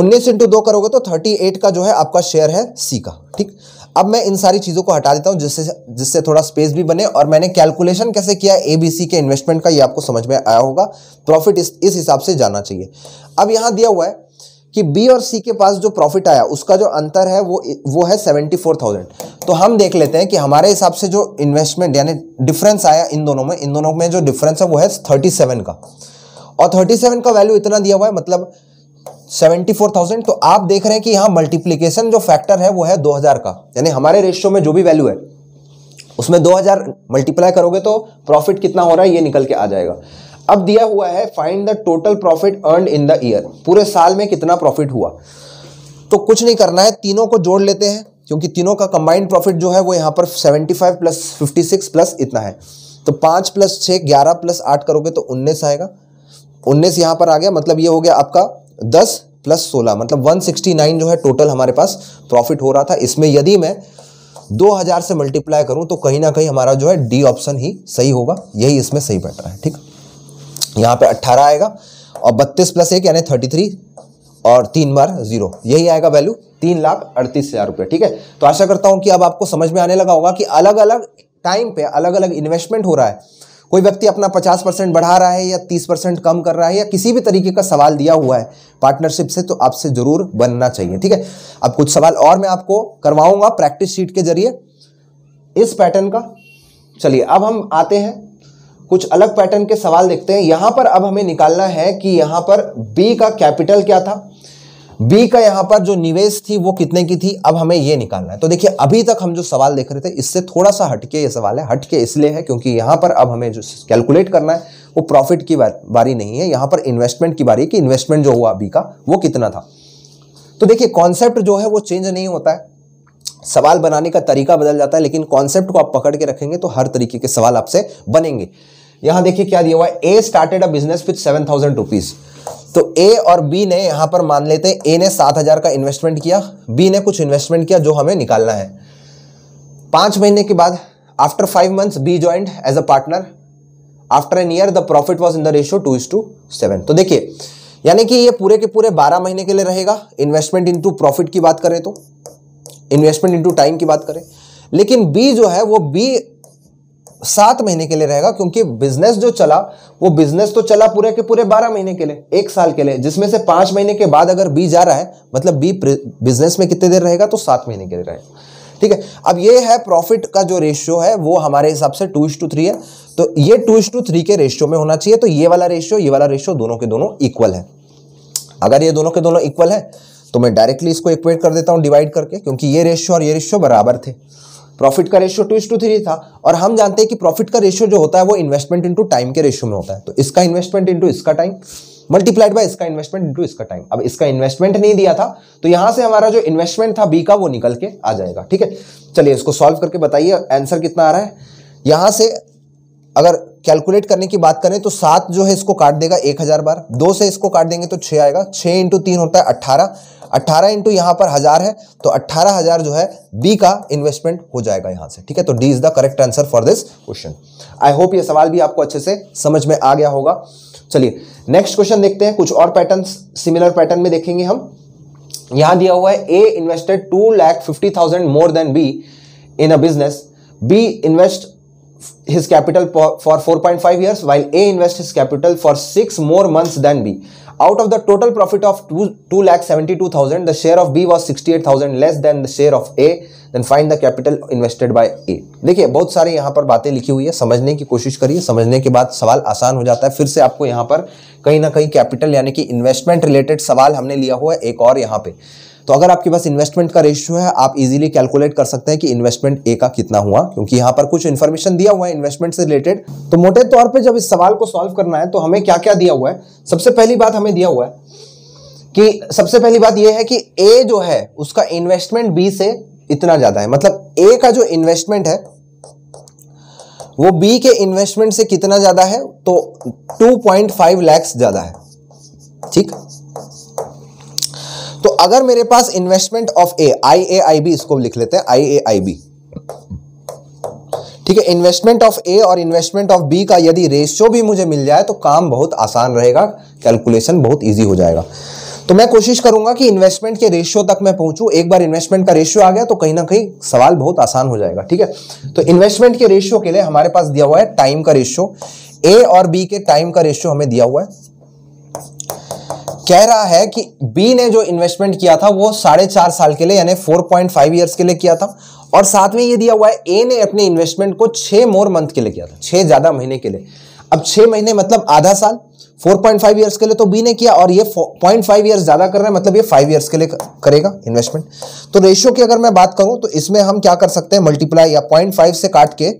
उन्नीस इंटू दो करोगे तो थर्टी एट का जो है आपका शेयर है सी का ठीक अब मैं इन सारी चीज़ों को हटा देता हूं जिससे जिससे थोड़ा स्पेस भी बने और मैंने कैलकुलेशन कैसे किया ए बी सी के इन्वेस्टमेंट का ये आपको समझ में आया होगा प्रॉफिट इस इस हिसाब से जाना चाहिए अब यहां दिया हुआ है कि बी और सी के पास जो प्रॉफिट आया उसका जो अंतर है वो वो है सेवेंटी फोर थाउजेंड तो हम देख लेते हैं कि हमारे हिसाब से जो इन्वेस्टमेंट यानी डिफरेंस आया इन दोनों में इन दोनों में जो डिफरेंस है वो है थर्टी सेवन का और थर्टी सेवन का वैल्यू इतना दिया हुआ है मतलब सेवेंटी फोर थाउजेंड तो आप देख रहे हैं कि यहाँ मल्टीप्लीकेशन जो फैक्टर है वो है दो हज़ार का यानी हमारे रेशियो में जो भी वैल्यू है उसमें दो हज़ार मल्टीप्लाई करोगे तो प्रॉफिट कितना हो रहा है ये निकल के आ जाएगा अब दिया हुआ है find the total profit earn in the year पूरे साल में कितना प्रॉफिट हुआ तो कुछ नहीं करना है तीनों को जोड़ लेते हैं क्योंकि तीनों का कंबाइंड प्रॉफिट जो है वो यहां पर 75 प्लस 56 प्लस इतना है तो पांच प्लस छह ग्यारह प्लस आठ करोगे तो उन्नीस आएगा उन्नीस यहां पर आ गया मतलब ये हो गया आपका दस प्लस सोलह मतलब वन सिक्सटी नाइन जो है टोटल हमारे पास प्रॉफिट हो रहा था इसमें यदि मैं दो हज़ार से मल्टीप्लाई करूं तो कहीं ना कहीं हमारा जो है डी ऑप्शन ही सही होगा यही इसमें सही बैठ रहा है ठीक है यहाँ पे 18 आएगा और 32 प्लस एक यानी 33 और तीन बार जीरो यही आएगा वैल्यू तीन लाख अड़तीस हज़ार रुपये ठीक है तो आशा करता हूँ कि अब आपको समझ में आने लगा होगा कि अलग अलग टाइम पे अलग अलग इन्वेस्टमेंट हो रहा है कोई व्यक्ति अपना 50 परसेंट बढ़ा रहा है या 30 परसेंट कम कर रहा है या किसी भी तरीके का सवाल दिया हुआ है पार्टनरशिप से तो आपसे ज़रूर बनना चाहिए ठीक है अब कुछ सवाल और मैं आपको करवाऊंगा प्रैक्टिस शीट के जरिए इस पैटर्न का चलिए अब हम आते हैं कुछ अलग पैटर्न के सवाल देखते हैं यहां पर अब हमें निकालना है कि यहां पर बी का कैपिटल क्या था बी का यहां पर जो निवेश थी वो कितने की थी अब हमें ये निकालना है तो देखिए अभी तक हम जो सवाल देख रहे थे इससे थोड़ा सा हटके ये सवाल है हटके इसलिए है क्योंकि यहां पर अब हमें जो कैलकुलेट करना है वो प्रॉफिट की बारी नहीं है यहां पर इन्वेस्टमेंट की बारी है कि इन्वेस्टमेंट जो हुआ बी का वो कितना था तो देखिए कॉन्सेप्ट जो है वो चेंज नहीं होता है सवाल बनाने का तरीका बदल जाता है लेकिन कॉन्सेप्ट को आप पकड़ के रखेंगे तो हर तरीके के सवाल आपसे बनेंगे यहां देखिए क्या दिया हुआ है A started a business with seven thousand rupees तो ए और बी ने यहां पर मान लेते हैं ए ने सात हजार का इन्वेस्टमेंट किया बी ने कुछ इन्वेस्टमेंट किया जो हमें निकालना है पांच महीने के बाद after five months B joined as a partner after an year the profit was in the ratio two is to seven तो देखिए यानी कि ये पूरे के पूरे बारह महीने के लिए रहेगा इन्वेस्टमेंट इन टू प्रॉफिट की बात करें तो इन्वेस्टमेंट इनटू टाइम की बात करें लेकिन बी जो है वो बी सात महीने के लिए रहेगा क्योंकि बिजनेस जो चला वो बिजनेस तो चला पूरे के पूरे बारह महीने के लिए एक साल के लिए जिसमें से पांच महीने के बाद अगर बी जा रहा है मतलब बी बिजनेस में कितने देर रहेगा तो सात महीने के लिए रहेगा ठीक है अब ये है प्रॉफिट का जो रेशियो है वो हमारे हिसाब से टू इस टू थ्री है तो ये टू इस टू थ्री के रेशियो में होना चाहिए तो ये वाला रेशियो ये वाला रेशियो दोनों के दोनों इक्वल है अगर ये दोनों के दोनों इक्वल है तो मैं डायरेक्टली इसको इक्वेट कर देता हूँ डिवाइड करके क्योंकि ये रेशियो और ये रेशियो बराबर थे प्रॉफिट का ratio two is to three था और हम जानते हैं कि प्रॉफिट का रेशियो जो होता है वो इन्वेस्टमेंट इंटू टाइम के रेशियो में होता है तो इसका इन्वेस्टमेंट इंटू इसका टाइम मल्टीप्लाइड बाय इसका इन्वेस्टमेंट इंटू इसका टाइम अब इसका इन्वेस्टमेंट नहीं दिया था तो यहां से हमारा जो इन्वेस्टमेंट था बी का वो निकल के आ जाएगा ठीक है चलिए इसको सॉल्व करके बताइए आंसर कितना आ रहा है यहां से अगर कैलकुलेट करने की बात करें तो सात जो है इसको काट देगा एक हजार बार दो से इसको काट देंगे तो छह आएगा छह इंटू तीन होता है अट्ठारह अट्ठारह इंटू यहां पर हज़ार है तो अट्ठारह हज़ार जो है बी का इन्वेस्टमेंट हो जाएगा यहां से ठीक है तो D is the correct answer for this question I hope ये सवाल भी आपको अच्छे से समझ में आ गया होगा चलिए नेक्स्ट क्वेश्चन देखते हैं कुछ और पैटर्न सिमिलर पैटर्न में देखेंगे हम यहां दिया हुआ है A invested two lakh fifty thousand more than B in a business B invest his capital for 4.5 years while A invest his capital for six more months than B out of of the total profit two of seventy two thousand the share of B was sixty eight thousand less than the share of A then find the capital invested by A देखिए बहुत सारी यहाँ पर बातें लिखी हुई है समझने की कोशिश करिए समझने के बाद सवाल आसान हो जाता है फिर से आपको यहाँ पर कहीं ना कहीं कैपिटल यानी कि इन्वेस्टमेंट रिलेटेड सवाल हमने लिया हुआ है एक और यहाँ पे तो अगर आपके पास इन्वेस्टमेंट का रेशियो है आप इजीली कैलकुलेट कर सकते हैं कि इन्वेस्टमेंट ए का कितना हुआ क्योंकि यहां पर कुछ इन्फॉर्मेशन दिया हुआ है इन्वेस्टमेंट से रिलेटेड तो मोटे तौर पर जब इस सवाल को सॉल्व करना है तो हमें क्या क्या दिया हुआ है सबसे पहली बात हमें दिया हुआ है कि सबसे पहली बात यह है कि ए जो है उसका इन्वेस्टमेंट बी से इतना ज्यादा है मतलब ए का जो इन्वेस्टमेंट है वो बी के इन्वेस्टमेंट से कितना ज्यादा है तो 2.5 लाख ज्यादा है ठीक तो अगर मेरे पास investment of A I A I B इसको लिख लेते हैं आई ए आई बी ठीक है इन्वेस्टमेंट ऑफ ए और इन्वेस्टमेंट ऑफ बी का यदि रेशियो भी मुझे मिल जाए तो काम बहुत आसान रहेगा कैलकुलेशन बहुत ईजी हो जाएगा तो मैं कोशिश करूंगा कि इन्वेस्टमेंट के रेशियो तक मैं पहुंचू एक बार इन्वेस्टमेंट का रेशियो आ गया तो कहीं ना कहीं सवाल बहुत आसान हो जाएगा ठीक है तो इन्वेस्टमेंट के रेशियो के लिए हमारे पास दिया हुआ है टाइम का रेशियो ए और बी के टाइम का रेशियो हमें दिया हुआ है कह रहा है कि बी ने जो इन्वेस्टमेंट किया था वो साढ़े चार साल के लिए यानी फोर पॉइंट फाइव ईयर्स के लिए किया था और साथ में ये दिया हुआ है ए ने अपने इन्वेस्टमेंट को छः मोर मंथ के लिए किया था छः ज़्यादा महीने के लिए अब छः महीने मतलब आधा साल फोर पॉइंट फाइव ईयर्स के लिए तो बी ने किया और ये पॉइंट फाइव ईयर्स ज़्यादा कर रहे हैं मतलब ये फाइव ईयर्स के लिए करेगा इन्वेस्टमेंट तो रेशियो की अगर मैं बात करूँ तो इसमें हम क्या कर सकते हैं मल्टीप्लाई या पॉइंट से काट के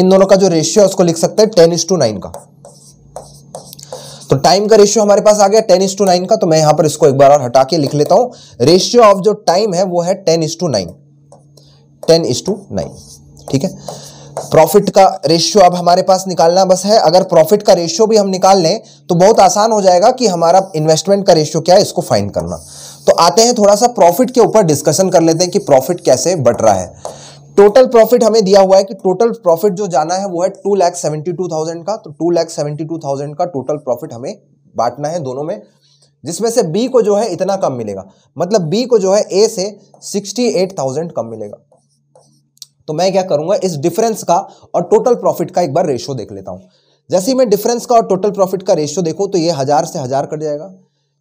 इन दोनों का जो रेशियो है उसको लिख सकते हैं टेन का तो टाइम का रेशियो हमारे पास आ गया टेन इस टू नाइन का तो मैं यहां पर इसको एक बार और हटा के लिख लेता हूं रेशियो ऑफ जो टाइम है वो है ten is to nine ten is to nine ठीक है प्रॉफिट का रेशियो अब हमारे पास निकालना बस है अगर प्रॉफिट का रेशियो भी हम निकाल लें तो बहुत आसान हो जाएगा कि हमारा इन्वेस्टमेंट का रेशियो क्या है इसको फाइंड करना तो आते हैं थोड़ा सा प्रॉफिट के ऊपर डिस्कशन कर लेते हैं कि प्रॉफिट कैसे बढ़ रहा है टोटल प्रॉफिट हमें दिया हुआ है कि टोटल प्रॉफिट जो जाना है वो है two lakh seventy two thousand का तो two lakh seventy two thousand का टोटल प्रॉफिट हमें बांटना है दोनों में जिसमें से बी को जो है इतना कम मिलेगा मतलब बी को जो है ए से सिक्सटी एट थाउजेंड कम मिलेगा तो मैं क्या करूंगा इस डिफरेंस का और टोटल प्रॉफिट का एक बार रेशियो देख लेता हूं जैसे ही मैं डिफरेंस का और टोटल प्रॉफिट का रेशियो देखो तो ये हजार से हजार कट जाएगा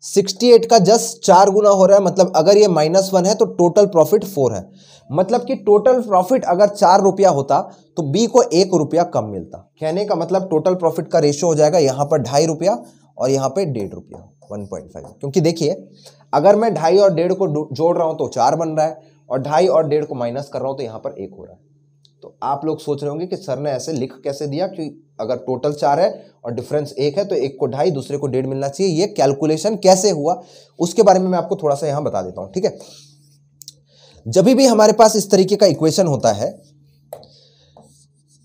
68 का जस्ट चार गुना हो रहा है मतलब अगर ये माइनस वन है तो टोटल प्रॉफिट फोर है मतलब कि टोटल प्रॉफिट अगर चार रुपया होता तो बी को एक रुपया कम मिलता कहने का मतलब टोटल प्रॉफिट का रेशियो हो जाएगा यहाँ पर ढाई रुपया और यहाँ पर डेढ़ रुपया वन पॉइंट फाइव क्योंकि देखिए अगर मैं ढाई और डेढ़ को जोड़ रहा हूँ तो चार बन रहा है और ढाई और डेढ़ को माइनस कर रहा हूँ तो यहाँ पर एक हो रहा है तो आप लोग सोच रहे होंगे कि सर ने ऐसे लिख कैसे दिया कि अगर टोटल चार है और डिफरेंस एक है तो एक को ढाई दूसरे को डेढ़ मिलना चाहिए ये कैलकुलेशन कैसे हुआ उसके बारे में मैं आपको थोड़ा सा यहां बता देता हूं ठीक है जब भी हमारे पास इस तरीके का इक्वेशन होता है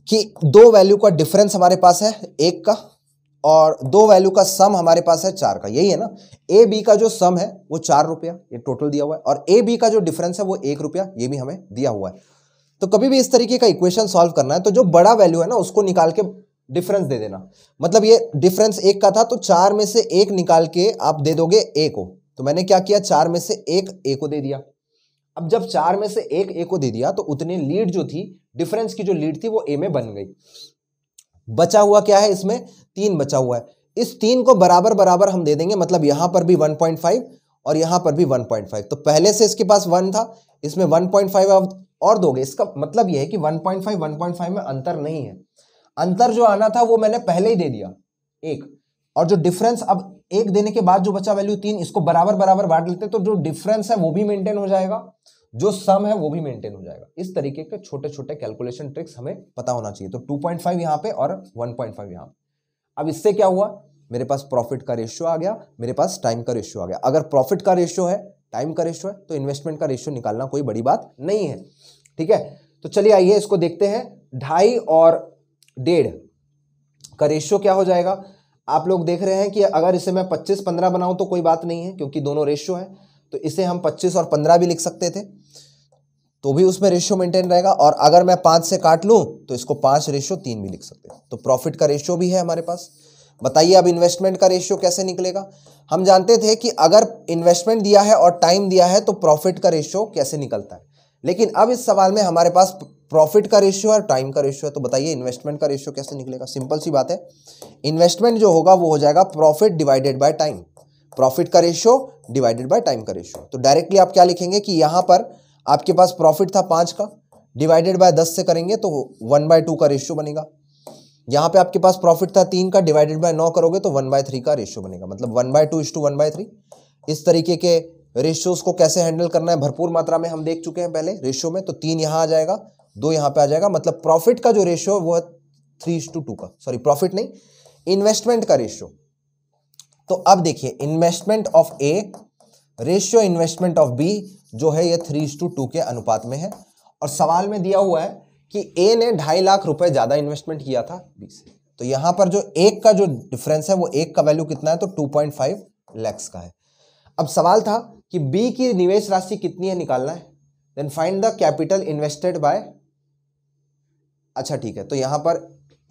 कि दो वैल्यू का डिफरेंस हमारे पास है एक का और दो वैल्यू का सम हमारे पास है चार का यही है ना ए बी का जो सम है वो चार रुपया ये टोटल दिया हुआ है और ए बी का जो डिफरेंस है वो एक रुपया ये भी हमें दिया हुआ है तो कभी भी इस तरीके का इक्वेशन सॉल्व करना है तो जो बड़ा वैल्यू है ना उसको निकाल के डिफरेंस दे देना मतलब ये डिफरेंस एक का था तो चार में से एक निकाल के आप दे दोगे ए को तो मैंने क्या किया चार में से एक ए को दे दिया अब जब चार में से एक ए को दे दिया तो उतनी लीड जो थी डिफरेंस की जो लीड थी वो ए में बन गई बचा हुआ क्या है इसमें तीन बचा हुआ है इस तीन को बराबर बराबर हम दे देंगे मतलब यहां पर भी 1.5 और यहां पर भी 1.5 तो पहले से इसके पास वन था इसमें 1.5 पॉइंट और दोगे इसका मतलब यह है कि 1.5 1.5 में अंतर नहीं है अंतर जो आना था वो मैंने पहले ही दे दिया एक और जो डिफरेंस अब एक देने के बाद जो बचा वैल्यू तीन इसको बराबर बराबर बांट लेते तो जो डिफरेंस है वो भी मेंटेन हो जाएगा जो सम है वो भी मेंटेन हो जाएगा इस तरीके के छोटे छोटे कैलकुलेशन ट्रिक्स हमें पता होना चाहिए तो 2.5 पॉइंट फाइव यहाँ पे और 1.5 पॉइंट फाइव यहाँ पे अब इससे क्या हुआ मेरे पास प्रॉफिट का रेशियो आ गया मेरे पास टाइम का रेशियो आ गया अगर प्रॉफिट का रेशियो है टाइम का रेशियो है तो इन्वेस्टमेंट का रेशियो निकालना कोई बड़ी बात नहीं है ठीक है तो चलिए आइए इसको देखते हैं ढाई और डेढ़ का रेशियो क्या हो जाएगा आप लोग देख रहे हैं कि अगर इसे मैं पच्चीस पंद्रह बनाऊं तो कोई बात नहीं है क्योंकि दोनों रेशियो है तो इसे हम पच्चीस और पंद्रह भी लिख सकते थे तो भी उसमें रेशियो मेंटेन रहेगा और अगर मैं पांच से काट लूं तो इसको पांच रेशियो तीन भी लिख सकते हैं तो प्रॉफिट का रेशियो भी है हमारे पास बताइए अब इन्वेस्टमेंट का रेशियो कैसे निकलेगा हम जानते थे कि अगर इन्वेस्टमेंट दिया है और टाइम दिया है तो प्रॉफिट का रेशियो कैसे निकलता है लेकिन अब इस सवाल में हमारे पास प्रॉफिट का रेशियो और टाइम का रेशियो है तो बताइए इन्वेस्टमेंट का रेशियो कैसे निकलेगा सिंपल सी बात है इन्वेस्टमेंट जो होगा वो हो जाएगा profit divided by time profit का रेशियो डिवाइडेड बाय टाइम का रेशियो तो डायरेक्टली आप क्या लिखेंगे कि यहां पर आपके पास प्रॉफिट था पांच का डिवाइडेड बाय दस से करेंगे तो वन बाय टू का रेशियो बनेगा यहां पे आपके पास प्रॉफिट था तीन का डिवाइडेड बाय नौ करोगे तो वन बाय थ्री का रेशियो बनेगा मतलब one by two is to one by three इस तरीके के रेशियोज को कैसे हैंडल करना है भरपूर मात्रा में हम देख चुके हैं पहले रेशियो में तो तीन यहां आ जाएगा दो यहां पे आ जाएगा मतलब प्रॉफिट का जो रेशियो है वो है थ्री टू टू का सॉरी प्रॉफिट नहीं इन्वेस्टमेंट का रेशियो तो अब देखिए investment of A ratio investment of B जो है यह थ्री टू टू के अनुपात में है और सवाल में दिया हुआ है कि ए ने ढाई लाख रुपए ज़्यादा इन्वेस्टमेंट किया था बी से तो यहां पर जो एक का जो डिफरेंस है वो एक का वैल्यू कितना है तो टू पॉइंट फाइव लैक्स का है अब सवाल था कि बी की निवेश राशि कितनी है निकालना है then find the capital invested by अच्छा ठीक है तो यहां पर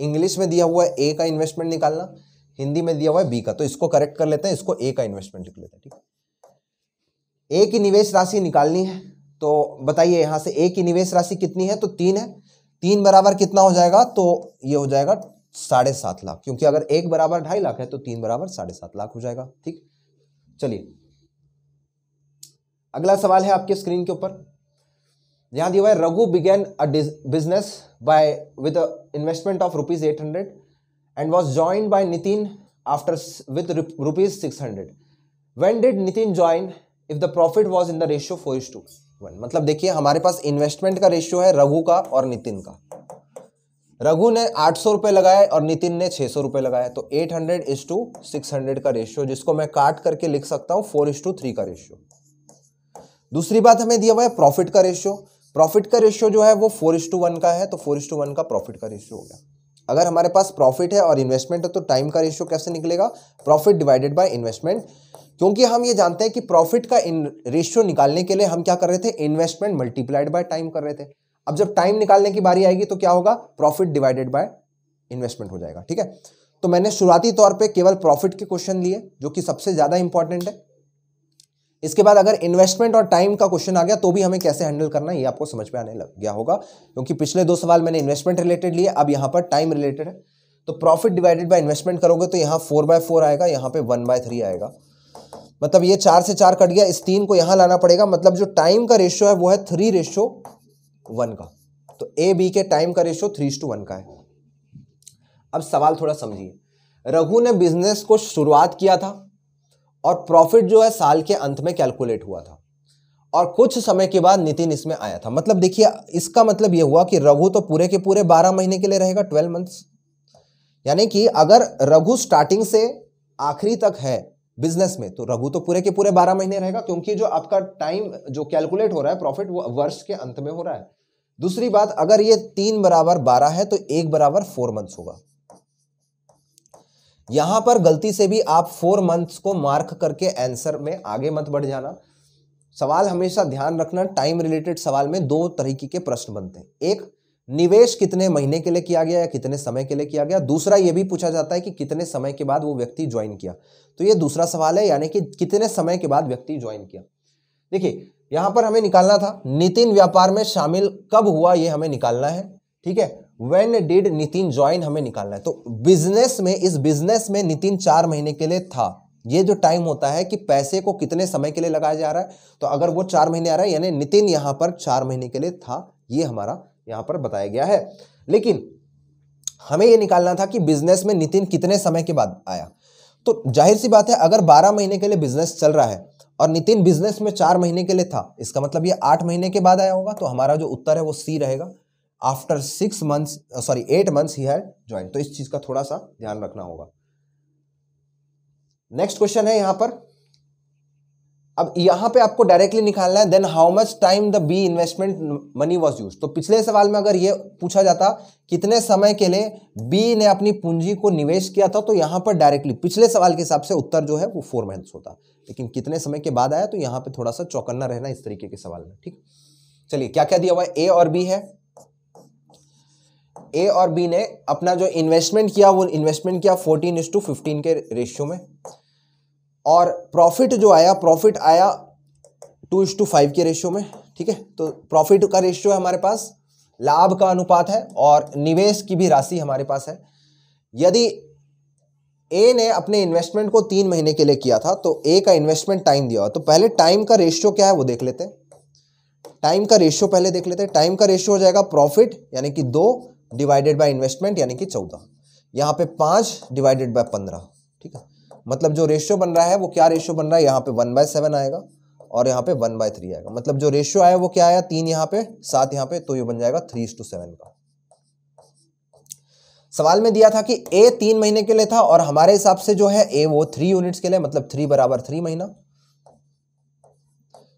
इंग्लिश में दिया हुआ है ए का इन्वेस्टमेंट निकालना हिंदी में दिया हुआ है बी का तो इसको करेक्ट कर लेते हैं इसको ए का इन्वेस्टमेंट लिख लेते हैं ठीक है ए की निवेश राशि निकालनी है तो बताइए यहां से ए की निवेश राशि कितनी है तो तीन है तीन बराबर कितना हो जाएगा तो ये हो जाएगा साढ़े सात लाख क्योंकि अगर एक बराबर ढाई लाख है तो तीन बराबर साढ़े सात लाख हो जाएगा ठीक चलिए अगला सवाल है आपके स्क्रीन के ऊपर यहां दिया हुआ है Raghu began a business by with investment of rupees eight hundred and was join by Nitin after with rupees six hundred when did Nitin join if the profit was in the ratio four is to one मतलब देखिए हमारे पास investment का ratio है रघु का और नितिन का रघु ने आठ सौ रुपए लगाए और नितिन ने छह सौ रुपये लगाए तो eight hundred is to six hundred का रेशियो जिसको मैं काट करके लिख सकता हूँ फोर इज टू थ्री का रेशियो दूसरी बात हमें दिया हुआ है प्रॉफिट का रेशियो प्रॉफिट का रेशियो जो है वो फोर इस टू वन का है तो फोर इस टू वन का प्रॉफिट का रेशियो हो गया अगर हमारे पास प्रॉफिट है और इन्वेस्टमेंट है तो टाइम का रेशियो कैसे निकलेगा प्रॉफिट डिवाइडेड बाय इन्वेस्टमेंट क्योंकि हम ये जानते हैं कि प्रॉफिट का रेशियो निकालने के लिए हम क्या कर रहे थे इन्वेस्टमेंट मल्टीप्लाइड बाय टाइम कर रहे थे अब जब टाइम निकालने की बारी आएगी तो क्या होगा प्रॉफिट डिवाइडेड बाय इन्वेस्टमेंट हो जाएगा ठीक है तो मैंने शुरुआती तौर पर केवल प्रॉफिट के क्वेश्चन लिए जो कि सबसे ज़्यादा इंपॉर्टेंट है इसके बाद अगर इन्वेस्टमेंट और टाइम का क्वेश्चन आ गया तो भी हमें कैसे हैंडल करना ये आपको समझ में आने लग गया होगा क्योंकि पिछले दो सवाल मैंने इन्वेस्टमेंट रिलेटेड लिए अब यहाँ पर टाइम रिलेटेड है तो प्रॉफिट डिवाइडेड बाय इन्वेस्टमेंट करोगे तो यहाँ फोर बाय फोर आएगा यहाँ पे वन बाय थ्री आएगा मतलब ये चार से चार कट गया इस तीन को यहाँ लाना पड़ेगा मतलब जो टाइम का रेशियो है वो है थ्री रेशियो वन का तो ए बी के टाइम का रेशियो थ्री टू वन का है अब सवाल थोड़ा समझिए रघु ने बिजनेस को शुरुआत किया था और प्रॉफिट जो है साल के अंत में कैलकुलेट हुआ था और कुछ समय के बाद नितिन इसमें आया था मतलब देखिए इसका मतलब यह हुआ कि रघु तो पूरे के पूरे बारह महीने के लिए रहेगा ट्वेल्व मंथ्स यानी कि अगर रघु स्टार्टिंग से आखिरी तक है बिजनेस में तो रघु तो पूरे के पूरे बारह महीने रहेगा क्योंकि जो आपका टाइम जो कैलकुलेट हो रहा है प्रॉफिट वो वर्ष के अंत में हो रहा है दूसरी बात अगर ये तीन बराबर बारह है तो एक बराबर फोर मंथ्स होगा यहां पर गलती से भी आप फोर मंथ्स को मार्क करके आंसर में आगे मत बढ़ जाना सवाल हमेशा ध्यान रखना टाइम रिलेटेड सवाल में दो तरीके के प्रश्न बनते हैं एक निवेश कितने महीने के लिए किया गया या कितने समय के लिए किया गया दूसरा यह भी पूछा जाता है कि कितने समय के बाद वो व्यक्ति ज्वाइन किया तो ये दूसरा सवाल है यानी कि कितने समय के बाद व्यक्ति ज्वाइन किया देखिए यहां पर हमें निकालना था नितिन व्यापार में शामिल कब हुआ ये हमें निकालना है ठीक है वेन डिड नितिन ज्वाइन हमें निकालना है तो बिजनेस में इस बिजनेस में नितिन चार महीने के लिए था ये जो टाइम होता है कि पैसे को कितने समय के लिए लगाया जा रहा है तो अगर वो चार महीने आ रहा है यानी नितिन यहां पर चार महीने के लिए था ये हमारा यहां पर बताया गया है लेकिन हमें ये निकालना था कि बिजनेस में नितिन कितने समय के बाद आया तो जाहिर सी बात है अगर बारह महीने के लिए बिजनेस चल रहा है और नितिन बिजनेस में चार महीने के लिए था इसका मतलब ये आठ महीने के बाद आया होगा तो हमारा जो उत्तर है वो सी रहेगा after six months sorry eight months he had join तो इस चीज का थोड़ा सा ध्यान रखना होगा नेक्स्ट क्वेश्चन है यहां पर अब यहां पे आपको डायरेक्टली निकालना है then how much time the B investment money was use तो पिछले सवाल में अगर ये पूछा जाता कितने समय के लिए बी ने अपनी पूंजी को निवेश किया था तो यहां पर डायरेक्टली पिछले सवाल के हिसाब से उत्तर जो है वो फोर मंथ्स होता लेकिन कितने समय के बाद आया तो यहां पे थोड़ा सा चौकन्ना रहना इस तरीके के सवाल में ठीक चलिए क्या क्या दिया हुआ है ए और बी है ए और बी ने अपना जो इन्वेस्टमेंट किया वो इन्वेस्टमेंट किया फोर्टीन इज टू फिफ्टीन के रेशियो में और प्रॉफिट जो आया प्रॉफिट आया टू इज टू फाइव के रेशियो में ठीक है तो प्रॉफिट का रेशियो है हमारे पास लाभ का अनुपात है और निवेश की भी राशि हमारे पास है यदि ए ने अपने इन्वेस्टमेंट को तीन महीने के लिए किया था तो ए का इन्वेस्टमेंट टाइम दिया हुआ तो पहले टाइम का रेशियो क्या है वो देख लेते हैं टाइम का रेशियो पहले देख लेते हैं टाइम का रेशियो हो जाएगा प्रॉफिट यानी कि दो डिवाइडेड बाय इन्वेस्टमेंट यानी कि चौदह यहाँ पे पाँच डिवाइडेड बाय पंद्रह ठीक है मतलब जो रेशियो बन रहा है वो क्या रेशियो बन रहा है यहाँ पे वन बाय सेवन आएगा और यहाँ पे वन बाय थ्री आएगा मतलब जो रेशियो आया वो क्या आया तीन यहाँ पे सात यहाँ पे तो ये बन जाएगा थ्री टू सेवन का सवाल में दिया था कि ए तीन महीने के लिए था और हमारे हिसाब से जो है ए वो थ्री यूनिट्स के लिए मतलब थ्री बराबर थ्री महीना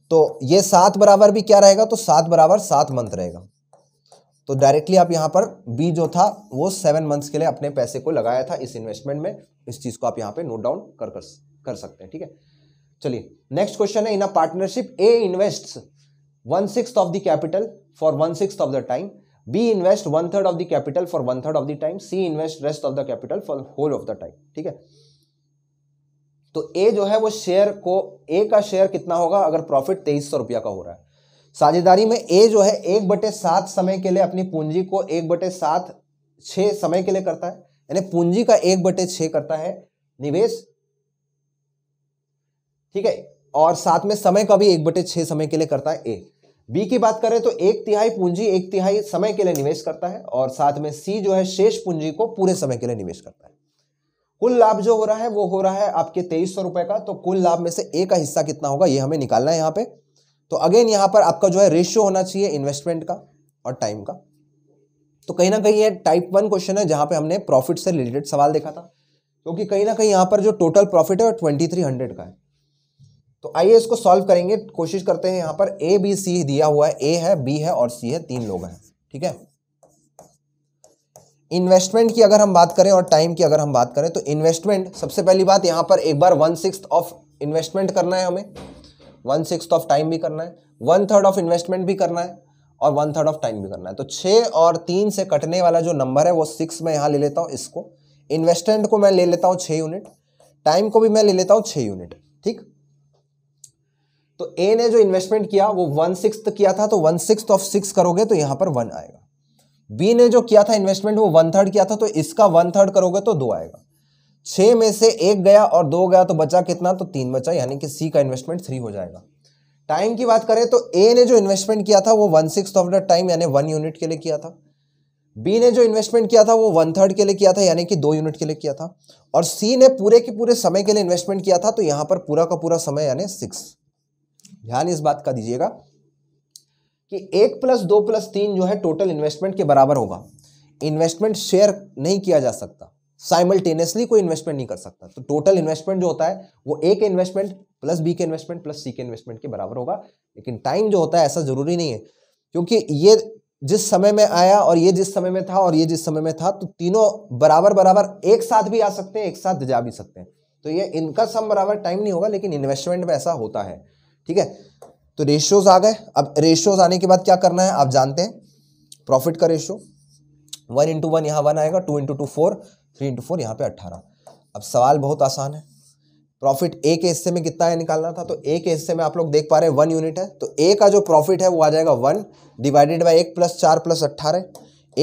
तो ये सात बराबर भी क्या रहेगा तो सात बराबर सात मंथ रहेगा तो डायरेक्टली आप यहाँ पर बी जो था वो सेवन मंथ्स के लिए अपने पैसे को लगाया था इस इन्वेस्टमेंट में इस चीज़ को आप यहाँ पे नोट डाउन कर कर, कर सकते हैं ठीक है चलिए नेक्स्ट क्वेश्चन है in a partnership A invest one sixth of the capital for one sixth of the time B invest one third of the capital for one third of the time C invest rest of the capital for whole of the time ठीक है तो ए जो है वो share को ए का share कितना होगा अगर प्रॉफिट तेईस सौ रुपया का हो रहा है साझेदारी में ए जो है एक बटे सात समय के लिए अपनी पूंजी को एक बटे सात छः समय के लिए करता है यानी पूंजी का एक बटे छः करता है निवेश ठीक है और साथ में समय का भी एक बटे छः समय के लिए करता है ए बी की बात करें तो एक तिहाई पूंजी एक तिहाई समय के लिए निवेश करता है और साथ में सी जो है शेष पूंजी को पूरे समय के लिए निवेश करता है कुल लाभ जो हो रहा है वो हो रहा है आपके तेईस सौ रुपए का तो कुल लाभ में से ए का हिस्सा कितना होगा ये हमें निकालना है यहाँ पे तो अगेन यहां पर आपका जो है रेशियो होना चाहिए इन्वेस्टमेंट का और टाइम का तो कहीं ना कहीं ये टाइप वन क्वेश्चन है जहां पे हमने प्रॉफिट से रिलेटेड सवाल देखा था क्योंकि कहीं ना कहीं यहाँ पर जो टोटल प्रॉफिट है वो ट्वेंटी थ्री हंड्रेड का है तो आइए इसको सॉल्व करेंगे कोशिश करते हैं यहां पर ए बी सी दिया हुआ है ए है बी है और सी है तीन लोग हैं ठीक है इन्वेस्टमेंट की अगर हम बात करें और टाइम की अगर हम बात करें तो इन्वेस्टमेंट सबसे पहली बात यहां पर एक बार वन सिक्स ऑफ इन्वेस्टमेंट करना है हमें वन सिक्स ऑफ टाइम भी करना है वन थर्ड ऑफ इन्वेस्टमेंट भी करना है और वन थर्ड ऑफ टाइम भी करना है तो छः और तीन से कटने वाला जो नंबर है वो सिक्स मैं यहाँ ले लेता हूँ इसको इन्वेस्टमेंट को मैं ले लेता हूँ छः यूनिट टाइम को भी मैं ले लेता हूँ छः यूनिट ठीक तो ए ने जो इन्वेस्टमेंट किया वो वन सिक्स किया था तो वन सिक्स ऑफ सिक्स करोगे तो यहाँ पर वन आएगा बी ने जो किया था इन्वेस्टमेंट वो वन थर्ड किया था तो इसका वन थर्ड करोगे तो दो आएगा छः में से एक गया और दो गया तो बचा कितना तो तीन बचा यानी कि सी का इन्वेस्टमेंट थ्री हो जाएगा टाइम की बात करें तो ए ने जो इन्वेस्टमेंट किया था वो one sixth of the time यानी वन यूनिट के लिए किया था बी ने जो इन्वेस्टमेंट किया था वो वन थर्ड के लिए किया था यानी कि दो यूनिट के लिए किया था और सी ने पूरे के पूरे समय के लिए इन्वेस्टमेंट किया था तो यहां पर पूरा का पूरा समय यानी सिक्स ध्यान इस बात का दीजिएगा कि एक प्लस दो प्लस तीन जो है टोटल इन्वेस्टमेंट के बराबर होगा इन्वेस्टमेंट शेयर नहीं किया जा सकता साइमल्टेनियसली कोई इन्वेस्टमेंट नहीं कर सकता तो टोटल इन्वेस्टमेंट जो होता है वो ए के इन्वेस्टमेंट प्लस बी के इन्वेस्टमेंट प्लस सी के इन्वेस्टमेंट के बराबर होगा लेकिन टाइम जो होता है ऐसा जरूरी नहीं है क्योंकि ये जिस समय में आया और ये जिस समय में था और ये जिस समय में था तो तीनों बराबर बराबर एक साथ भी आ सकते हैं एक साथ जा भी सकते हैं तो ये इनका सम बराबर टाइम नहीं होगा लेकिन इन्वेस्टमेंट में ऐसा होता है ठीक है तो रेशियोज आ गए अब रेशियोज आने के बाद क्या करना है आप जानते हैं प्रॉफिट का रेशियो वन इंटू वन यहाँ वन आएगा two into two four three into four यहाँ पे अट्ठारह अब सवाल बहुत आसान है प्रॉफिट ए के हिस्से में कितना है निकालना था तो ए के हिस्से में आप लोग देख पा रहे हैं वन यूनिट है तो ए का जो प्रॉफिट है वो आ जाएगा वन डिवाइडेड बाई एक प्लस चार प्लस अट्ठारह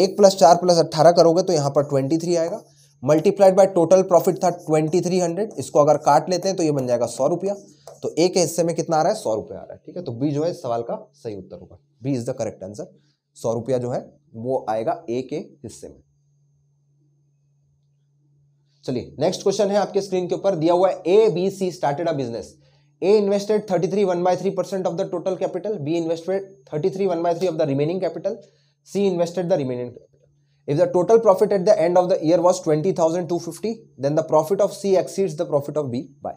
एक प्लस चार प्लस अट्ठारह करोगे तो यहाँ पर ट्वेंटी थ्री आएगा मल्टीप्लाइड बाय टोटल प्रॉफिट था ट्वेंटी थ्री हंड्रेड इसको अगर काट लेते हैं तो ये बन जाएगा सौ रुपया तो ए के हिस्से में कितना आ रहा है सौ रुपया आ रहा है ठीक है तो बी जो है सवाल का सही उत्तर होगा B is the correct answer सौ रुपया जो है वो आएगा ए के हिस्से में चलिए नेक्स्ट क्वेश्चन है आपके स्क्रीन के ऊपर दिया हुआ है A B C started a business A invested thirty three one by three percent of the total capital B invested thirty three one by three of the remaining capital C invested the remaining capital if the total profit at the end of the year was twenty thousand two fifty then the profit of C exceeds the profit of B by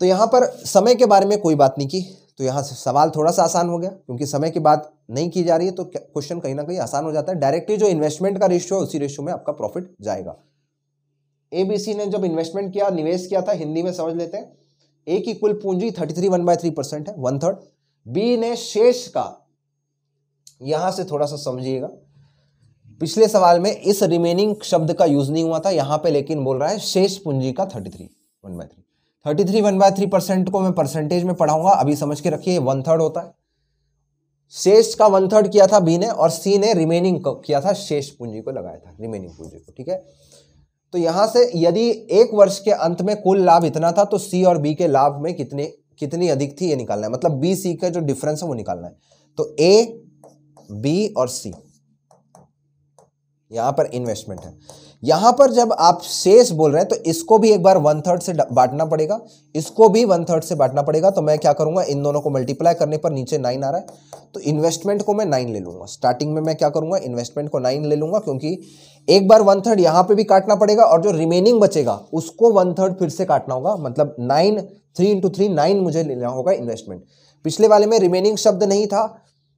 तो यहाँ पर समय के बारे में कोई बात नहीं की तो यहाँ से सवाल थोड़ा सा आसान हो गया क्योंकि समय की बात नहीं की जा रही है तो क्वेश्चन कहीं ना कहीं आसान हो जाता है डायरेक्टली जो इन्वेस्टमेंट का रेशियो है उसी रेशियो में आपका प्रॉफिट जाएगा एबीसी ने जब इन्वेस्टमेंट किया निवेश किया था हिंदी में समझ लेते हैं ए की कुल पूंजी thirty three one by three percent है वन थर्ड बी ने शेष का यहां से थोड़ा सा समझिएगा पिछले सवाल में इस रिमेनिंग शब्द का यूज नहीं हुआ था यहां पे लेकिन बोल रहा है शेष पूंजी का thirty three one by three thirty three one by three percent को मैं परसेंटेज में पढ़ाऊंगा अभी समझ के रखिए वन थर्ड होता है शेष का वन थर्ड किया था बी ने और सी ने रिमेनिंग किया था शेष पूंजी को लगाया था रिमेनिंग पूंजी को ठीक है तो यहां से यदि एक वर्ष के अंत में कुल लाभ इतना था तो सी और बी के लाभ में कितने कितनी अधिक थी ये निकालना है मतलब बी सी का जो डिफरेंस है वो निकालना है तो ए बी और सी यहां पर इन्वेस्टमेंट है यहां पर जब आप शेष बोल रहे हैं तो इसको भी एक बार वन थर्ड से बांटना पड़ेगा इसको भी वन थर्ड से बांटना पड़ेगा तो मैं क्या करूंगा इन दोनों को मल्टीप्लाई करने पर नीचे नाइन आ रहा है तो इन्वेस्टमेंट को मैं नाइन ले लूंगा स्टार्टिंग में मैं क्या करूंगा इन्वेस्टमेंट को नाइन ले लूंगा क्योंकि एक बार वन थर्ड यहाँ पे भी काटना पड़ेगा और जो रिमेनिंग बचेगा उसको वन थर्ड फिर से काटना होगा मतलब nine three into three nine मुझे लेना होगा इन्वेस्टमेंट पिछले वाले में रिमेनिंग शब्द नहीं था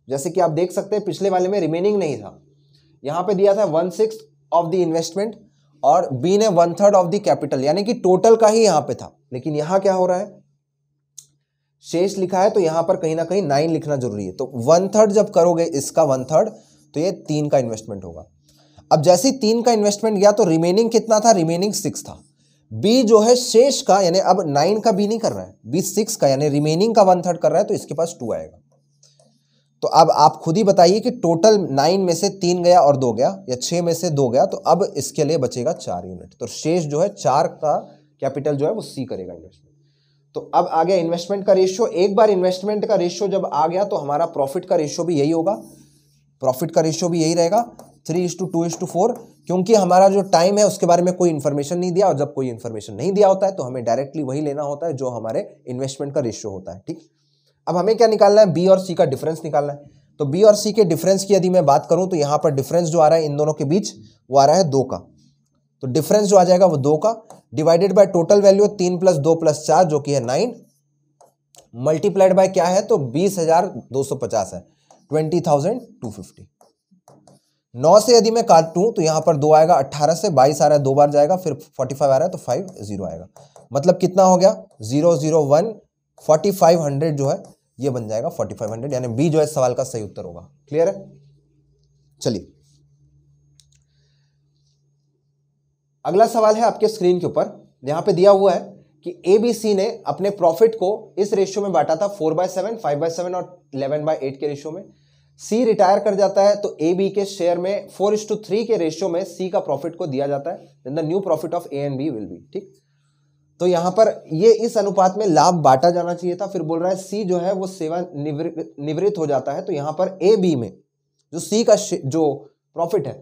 जैसे कि आप देख सकते हैं पिछले वाले में रिमेनिंग नहीं था यहाँ पे दिया था one sixth of the investment और बी ने one third of the capital यानी कि टोटल का ही यहाँ पे था लेकिन यहाँ क्या हो रहा है शेष लिखा है तो यहाँ पर कहीं ना कहीं नाइन लिखना जरूरी है तो वन थर्ड जब करोगे इसका वन थर्ड तो ये तीन का इन्वेस्टमेंट होगा अब जैसे ही तीन का इन्वेस्टमेंट गया तो रिमेनिंग कितना था रिमेनिंग सिक्स था बी जो है शेष का यानी अब नाइन का बी नहीं कर रहा है बी सिक्स का यानी रिमेनिंग का वन थर्ड कर रहा है तो इसके पास टू आएगा तो अब आप खुद ही बताइए कि टोटल नाइन में से तीन गया और दो गया या छः में से दो गया तो अब इसके लिए बचेगा चार यूनिट तो शेष जो है चार का कैपिटल जो है वो सी करेगा इन्वेस्टमेंट तो अब आ गया इन्वेस्टमेंट का रेशियो एक बार इन्वेस्टमेंट का रेशियो जब आ गया तो हमारा प्रॉफिट का रेशियो भी यही होगा प्रॉफिट का रेशियो भी यही रहेगा three is to two is to four क्योंकि हमारा जो टाइम है उसके बारे में कोई इन्फॉर्मेशन नहीं दिया और जब कोई इन्फॉर्मेशन नहीं दिया होता है तो हमें डायरेक्टली वही लेना होता है जो हमारे इन्वेस्टमेंट का रेशियो होता है ठीक अब हमें क्या निकालना है बी और सी का डिफरेंस निकालना है तो बी और सी के डिफरेंस की यदि मैं बात करूं तो यहाँ पर डिफरेंस जो आ रहा है इन दोनों के बीच वो आ रहा है दो का तो डिफरेंस जो आ जाएगा वो दो का डिवाइडेड बाय टोटल वैल्यू तीन प्लस दो प्लस चार जो कि है नाइन मल्टीप्लाइड बाय क्या है तो बीस हजार दो सौ पचास है ट्वेंटी थाउजेंड टू फिफ्टी नौ से यदि मैं काटूँ तो यहाँ पर दो आएगा अट्ठारह से बाईस आ रहा है दो बार जाएगा फिर फोर्टी फाइव आ रहा है तो फाइव जीरो आएगा मतलब कितना हो गया zero zero one forty five hundred जो है ये बन जाएगा फोर्टी फाइव हंड्रेड यानी बी जो है सवाल का सही उत्तर होगा क्लियर है चलिए अगला सवाल है आपके स्क्रीन के ऊपर यहाँ पे दिया हुआ है कि ए बी सी ने अपने प्रॉफिट को इस रेशियो में बांटा था four by seven five by seven और इलेवन बाय एट के रेशियो में सी रिटायर कर जाता है तो ए बी के शेयर में फोर इंस टू थ्री के रेशियो में सी का प्रॉफिट को दिया जाता है then the new profit of A and B will be ठीक तो यहां पर ये इस अनुपात में लाभ बांटा जाना चाहिए था फिर बोल रहा है सी जो है वो सेवा निवृत्त हो जाता है तो यहां पर ए बी में जो सी का जो प्रॉफिट है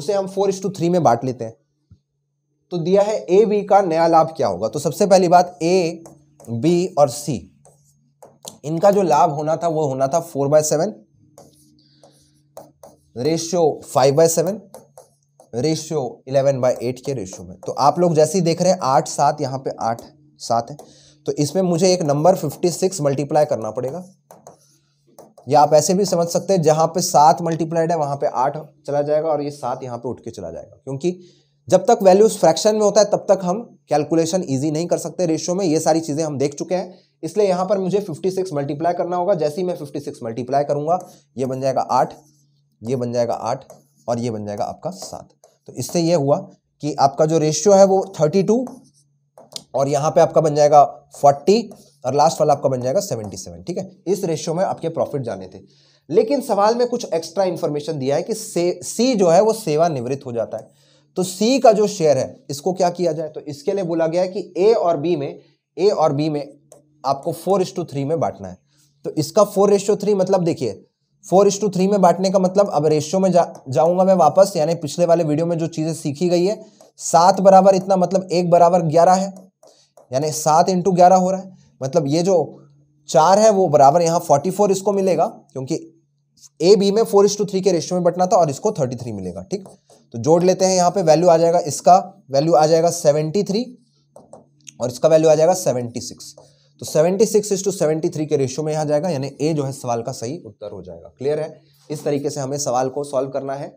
उसे हम फोर इंस टू थ्री में बांट लेते हैं तो दिया है ए बी का नया लाभ क्या होगा तो सबसे पहली बात ए बी और सी इनका जो लाभ होना था वो होना था four by seven ratio five by seven ratio eleven by eight के रेशियो में तो आप लोग जैसे ही देख रहे हैं आठ सात यहाँ पे आठ सात है तो इसमें मुझे एक नंबर फिफ्टी सिक्स मल्टीप्लाई करना पड़ेगा या आप ऐसे भी समझ सकते हैं जहाँ पे सात मल्टीप्लाइड है वहाँ पे आठ चला जाएगा और ये सात यहाँ पे उठ के चला जाएगा क्योंकि जब तक वैल्यूज फ्रैक्शन में होता है तब तक हम कैलकुलेशन ईजी नहीं कर सकते रेशियो में ये सारी चीज़ें हम देख चुके हैं इसलिए यहाँ पर मुझे सिक्स मल्टीप्लाई करना होगा जैसे ही मैं सिक्स मल्टीप्लाई करूंगा ये बन जाएगा आठ ये बन जाएगा आठ और ये बन जाएगा आपका सात तो इससे ये हुआ कि आपका जो रेशियो है वो थर्टी टू और यहाँ पे आपका बन जाएगा फोर्टी और लास्ट वाला आपका बन जाएगा सेवेंटी सेवन ठीक है इस रेशियो में आपके प्रॉफिट जाने थे लेकिन सवाल में कुछ एक्स्ट्रा इन्फॉर्मेशन दिया है कि से, सी जो है वो सेवानिवृत्त हो जाता है तो सी का जो शेयर है इसको क्या किया जाए तो इसके लिए बोला गया है कि ए और बी में ए और बी में आपको फोर इस टू थ्री में बांटना है तो इसका फोर रेशियो थ्री मतलब देखिए फोर इस टू थ्री में बांटने का मतलब अब रेशियो में जा जाऊंगा मैं वापस यानी पिछले वाले वीडियो में जो चीज़ें सीखी गई है सात बराबर इतना मतलब एक बराबर ग्यारह है यानी सात इंटू ग्यारह हो रहा है मतलब ये जो चार है वो बराबर यहाँ फोर्टी फोर इसको मिलेगा क्योंकि ए बी में फोर इस टू थ्री के रेशियो में बटना था और इसको थर्टी थ्री मिलेगा ठीक तो जोड़ लेते हैं यहाँ पे वैल्यू आ जाएगा इसका वैल्यू आ जाएगा सेवेंटी थ्री और इसका वैल्यू आ जाएगा सेवेंटी सिक्स तो 76 सिक्स इज टू सेवेंटी के रेशियो में यहाँ जाएगा यानी ए जो है सवाल का सही उत्तर हो जाएगा क्लियर है इस तरीके से हमें सवाल को सॉल्व करना है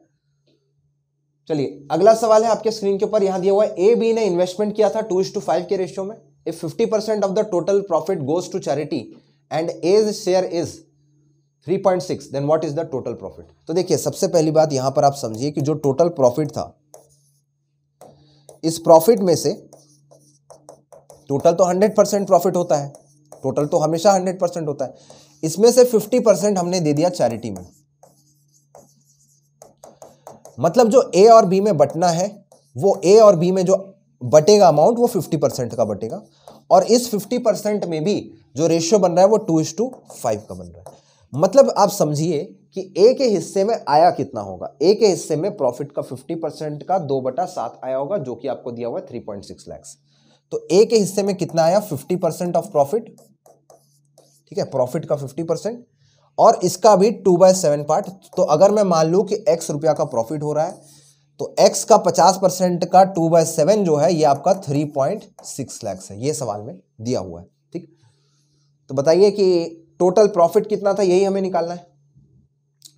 चलिए अगला सवाल है आपके स्क्रीन के ऊपर यहाँ दिया हुआ है ए बी ने इन्वेस्टमेंट किया था टू इज टू फाइव के रेशियो में if fifty percent of the total profit goes to charity and A's share is 3.6 then what is the total profit तो देखिए सबसे पहली बात यहां पर आप समझिए कि जो टोटल प्रॉफिट था इस प्रॉफिट में से टोटल तो हंड्रेड परसेंट प्रॉफिट होता है टोटल तो हमेशा हंड्रेड परसेंट होता है इसमें से फिफ्टी परसेंट हमने दे दिया चैरिटी में मतलब जो ए और बी में बटना है वो ए और बी में जो बटेगा अमाउंट वो फिफ्टी परसेंट का बटेगा और इस फिफ्टी परसेंट में भी जो रेशियो बन रहा है वो टू इज टू फाइव का बन रहा है मतलब आप समझिए कि ए के हिस्से में आया कितना होगा ए के हिस्से में प्रॉफिट का फिफ्टी परसेंट का दो बटा सात आया होगा जो कि आपको दिया हुआ है थ्री पॉइंट सिक्स लैक्स तो ए के हिस्से में कितना आया फिफ्टी परसेंट ऑफ प्रॉफिट ठीक है प्रॉफिट का फिफ्टी परसेंट और इसका भी टू बाय सेवन पार्ट तो अगर मैं मान लू कि एक्स रुपया का प्रॉफिट हो रहा है तो एक्स का पचास परसेंट का टू बाय सेवन जो है ये आपका थ्री पॉइंट सिक्स लैक्स है ये सवाल में दिया हुआ है ठीक तो बताइए कि टोटल प्रॉफिट कितना था यही हमें निकालना है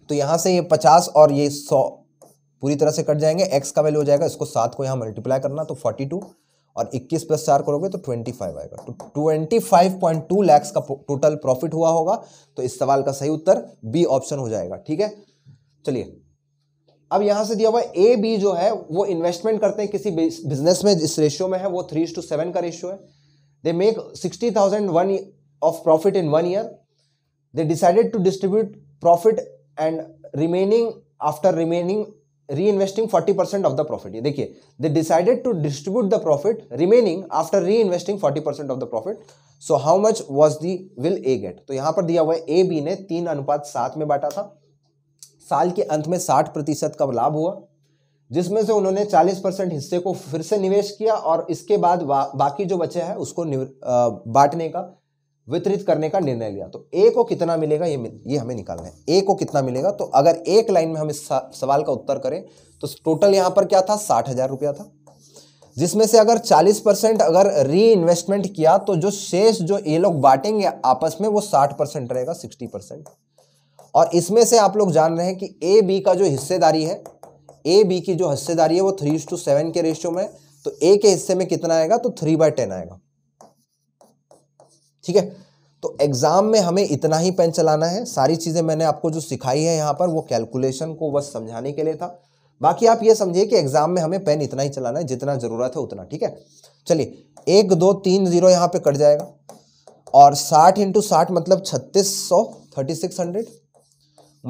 तो यहां से ये पचास और ये सौ पूरी तरह से कट जाएंगे एक्स का वैल्यू हो जाएगा इसको सात को यहां मल्टीप्लाई करना तो फोर्टी टू और 21 प्लस चार करोगे तो 25 आएगा तो 25.2 लैक्स का टोटल प्रॉफिट हुआ होगा तो इस सवाल का सही उत्तर बी ऑप्शन हो जाएगा ठीक है चलिए अब यहां से दिया हुआ ए बी जो है वो इन्वेस्टमेंट करते हैं किसी बिजनेस में जिस रेशियो में है वो थ्री टू सेवन का रेशियो है they make sixty thousand one of profit in one year they decided to distribute profit and remaining after remaining reinvesting forty percent of the profit ये देखिए they decided to distribute the profit remaining after reinvesting forty percent of the profit so how much was the will A get तो यहां पर दिया हुआ है A B ने तीन अनुपात सात में बांटा था साल के अंत में साठ प्रतिशत का लाभ हुआ जिसमें से उन्होंने चालीस परसेंट हिस्से को फिर से निवेश किया और इसके बाद बा, बाकी जो बचे हैं उसको बांटने का वितरित करने का निर्णय लिया तो ए को कितना मिलेगा ये ये हमें निकालना है ए को कितना मिलेगा तो अगर एक लाइन में हम इस सवाल का उत्तर करें तो टोटल यहां पर क्या था साठ हज़ार रुपया था जिसमें से अगर 40 परसेंट अगर री इन्वेस्टमेंट किया तो जो शेष जो ये लोग बांटेंगे आपस में वो 60 परसेंट रहेगा 60 परसेंट और इसमें से आप लोग जान रहे हैं कि ए बी का जो हिस्सेदारी है ए बी की जो हिस्सेदारी है वो थ्री टू सेवन के रेशियो में तो ए के हिस्से में कितना आएगा तो थ्री बाय टेन आएगा ठीक है तो एग्ज़ाम में हमें इतना ही पेन चलाना है सारी चीज़ें मैंने आपको जो सिखाई है यहाँ पर वो कैलकुलेशन को बस समझाने के लिए था बाकी आप ये समझिए कि एग्ज़ाम में हमें पेन इतना ही चलाना है जितना ज़रूरत है उतना ठीक है चलिए एक दो तीन जीरो यहाँ पे कट जाएगा और साठ इंटू साठ मतलब छत्तीस सौ thirty six hundred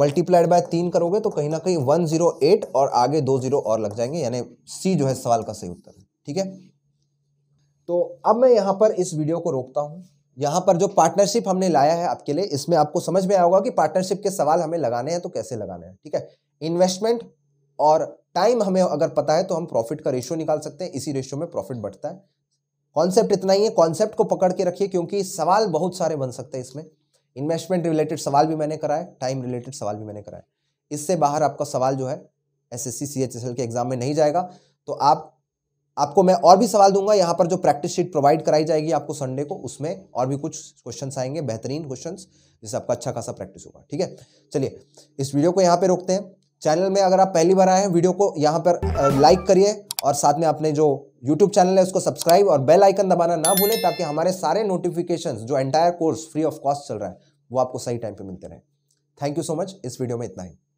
multiplied by तीन करोगे तो कहीं ना कहीं वन जीरो एट और आगे दो जीरो और लग जाएंगे यानी सी जो है सवाल का सही उत्तर है ठीक है तो अब मैं यहाँ पर इस वीडियो को रोकता हूँ यहाँ पर जो पार्टनरशिप हमने लाया है आपके लिए इसमें आपको समझ में आया होगा कि पार्टनरशिप के सवाल हमें लगाने हैं तो कैसे लगाने हैं ठीक है इन्वेस्टमेंट और टाइम हमें अगर पता है तो हम प्रॉफिट का रेशियो निकाल सकते हैं इसी रेशियो में प्रॉफिट बढ़ता है कॉन्सेप्ट इतना ही है कॉन्सेप्ट को पकड़ के रखिए क्योंकि सवाल बहुत सारे बन सकते हैं इसमें इन्वेस्टमेंट रिलेटेड सवाल भी मैंने कराए टाइम रिलेटेड सवाल भी मैंने कराए इससे बाहर आपका सवाल जो है एस एस के एग्ज़ाम में नहीं जाएगा तो आप आपको मैं और भी सवाल दूंगा यहाँ पर जो प्रैक्टिस शीट प्रोवाइड कराई जाएगी आपको संडे को उसमें और भी कुछ क्वेश्चंस आएंगे बेहतरीन क्वेश्चंस जिससे आपका अच्छा खासा प्रैक्टिस होगा ठीक है चलिए इस वीडियो को यहाँ पे रोकते हैं चैनल में अगर आप पहली बार आए हैं वीडियो को यहाँ पर लाइक करिए और साथ में अपने जो यूट्यूब चैनल है उसको सब्सक्राइब और बेल आइकन दबाना ना भूलें ताकि हमारे सारे नोटिफिकेशन जो entire course free of cost चल रहा है वो आपको सही टाइम पर मिलते रहे थैंक यू सो मच इस वीडियो में इतना ही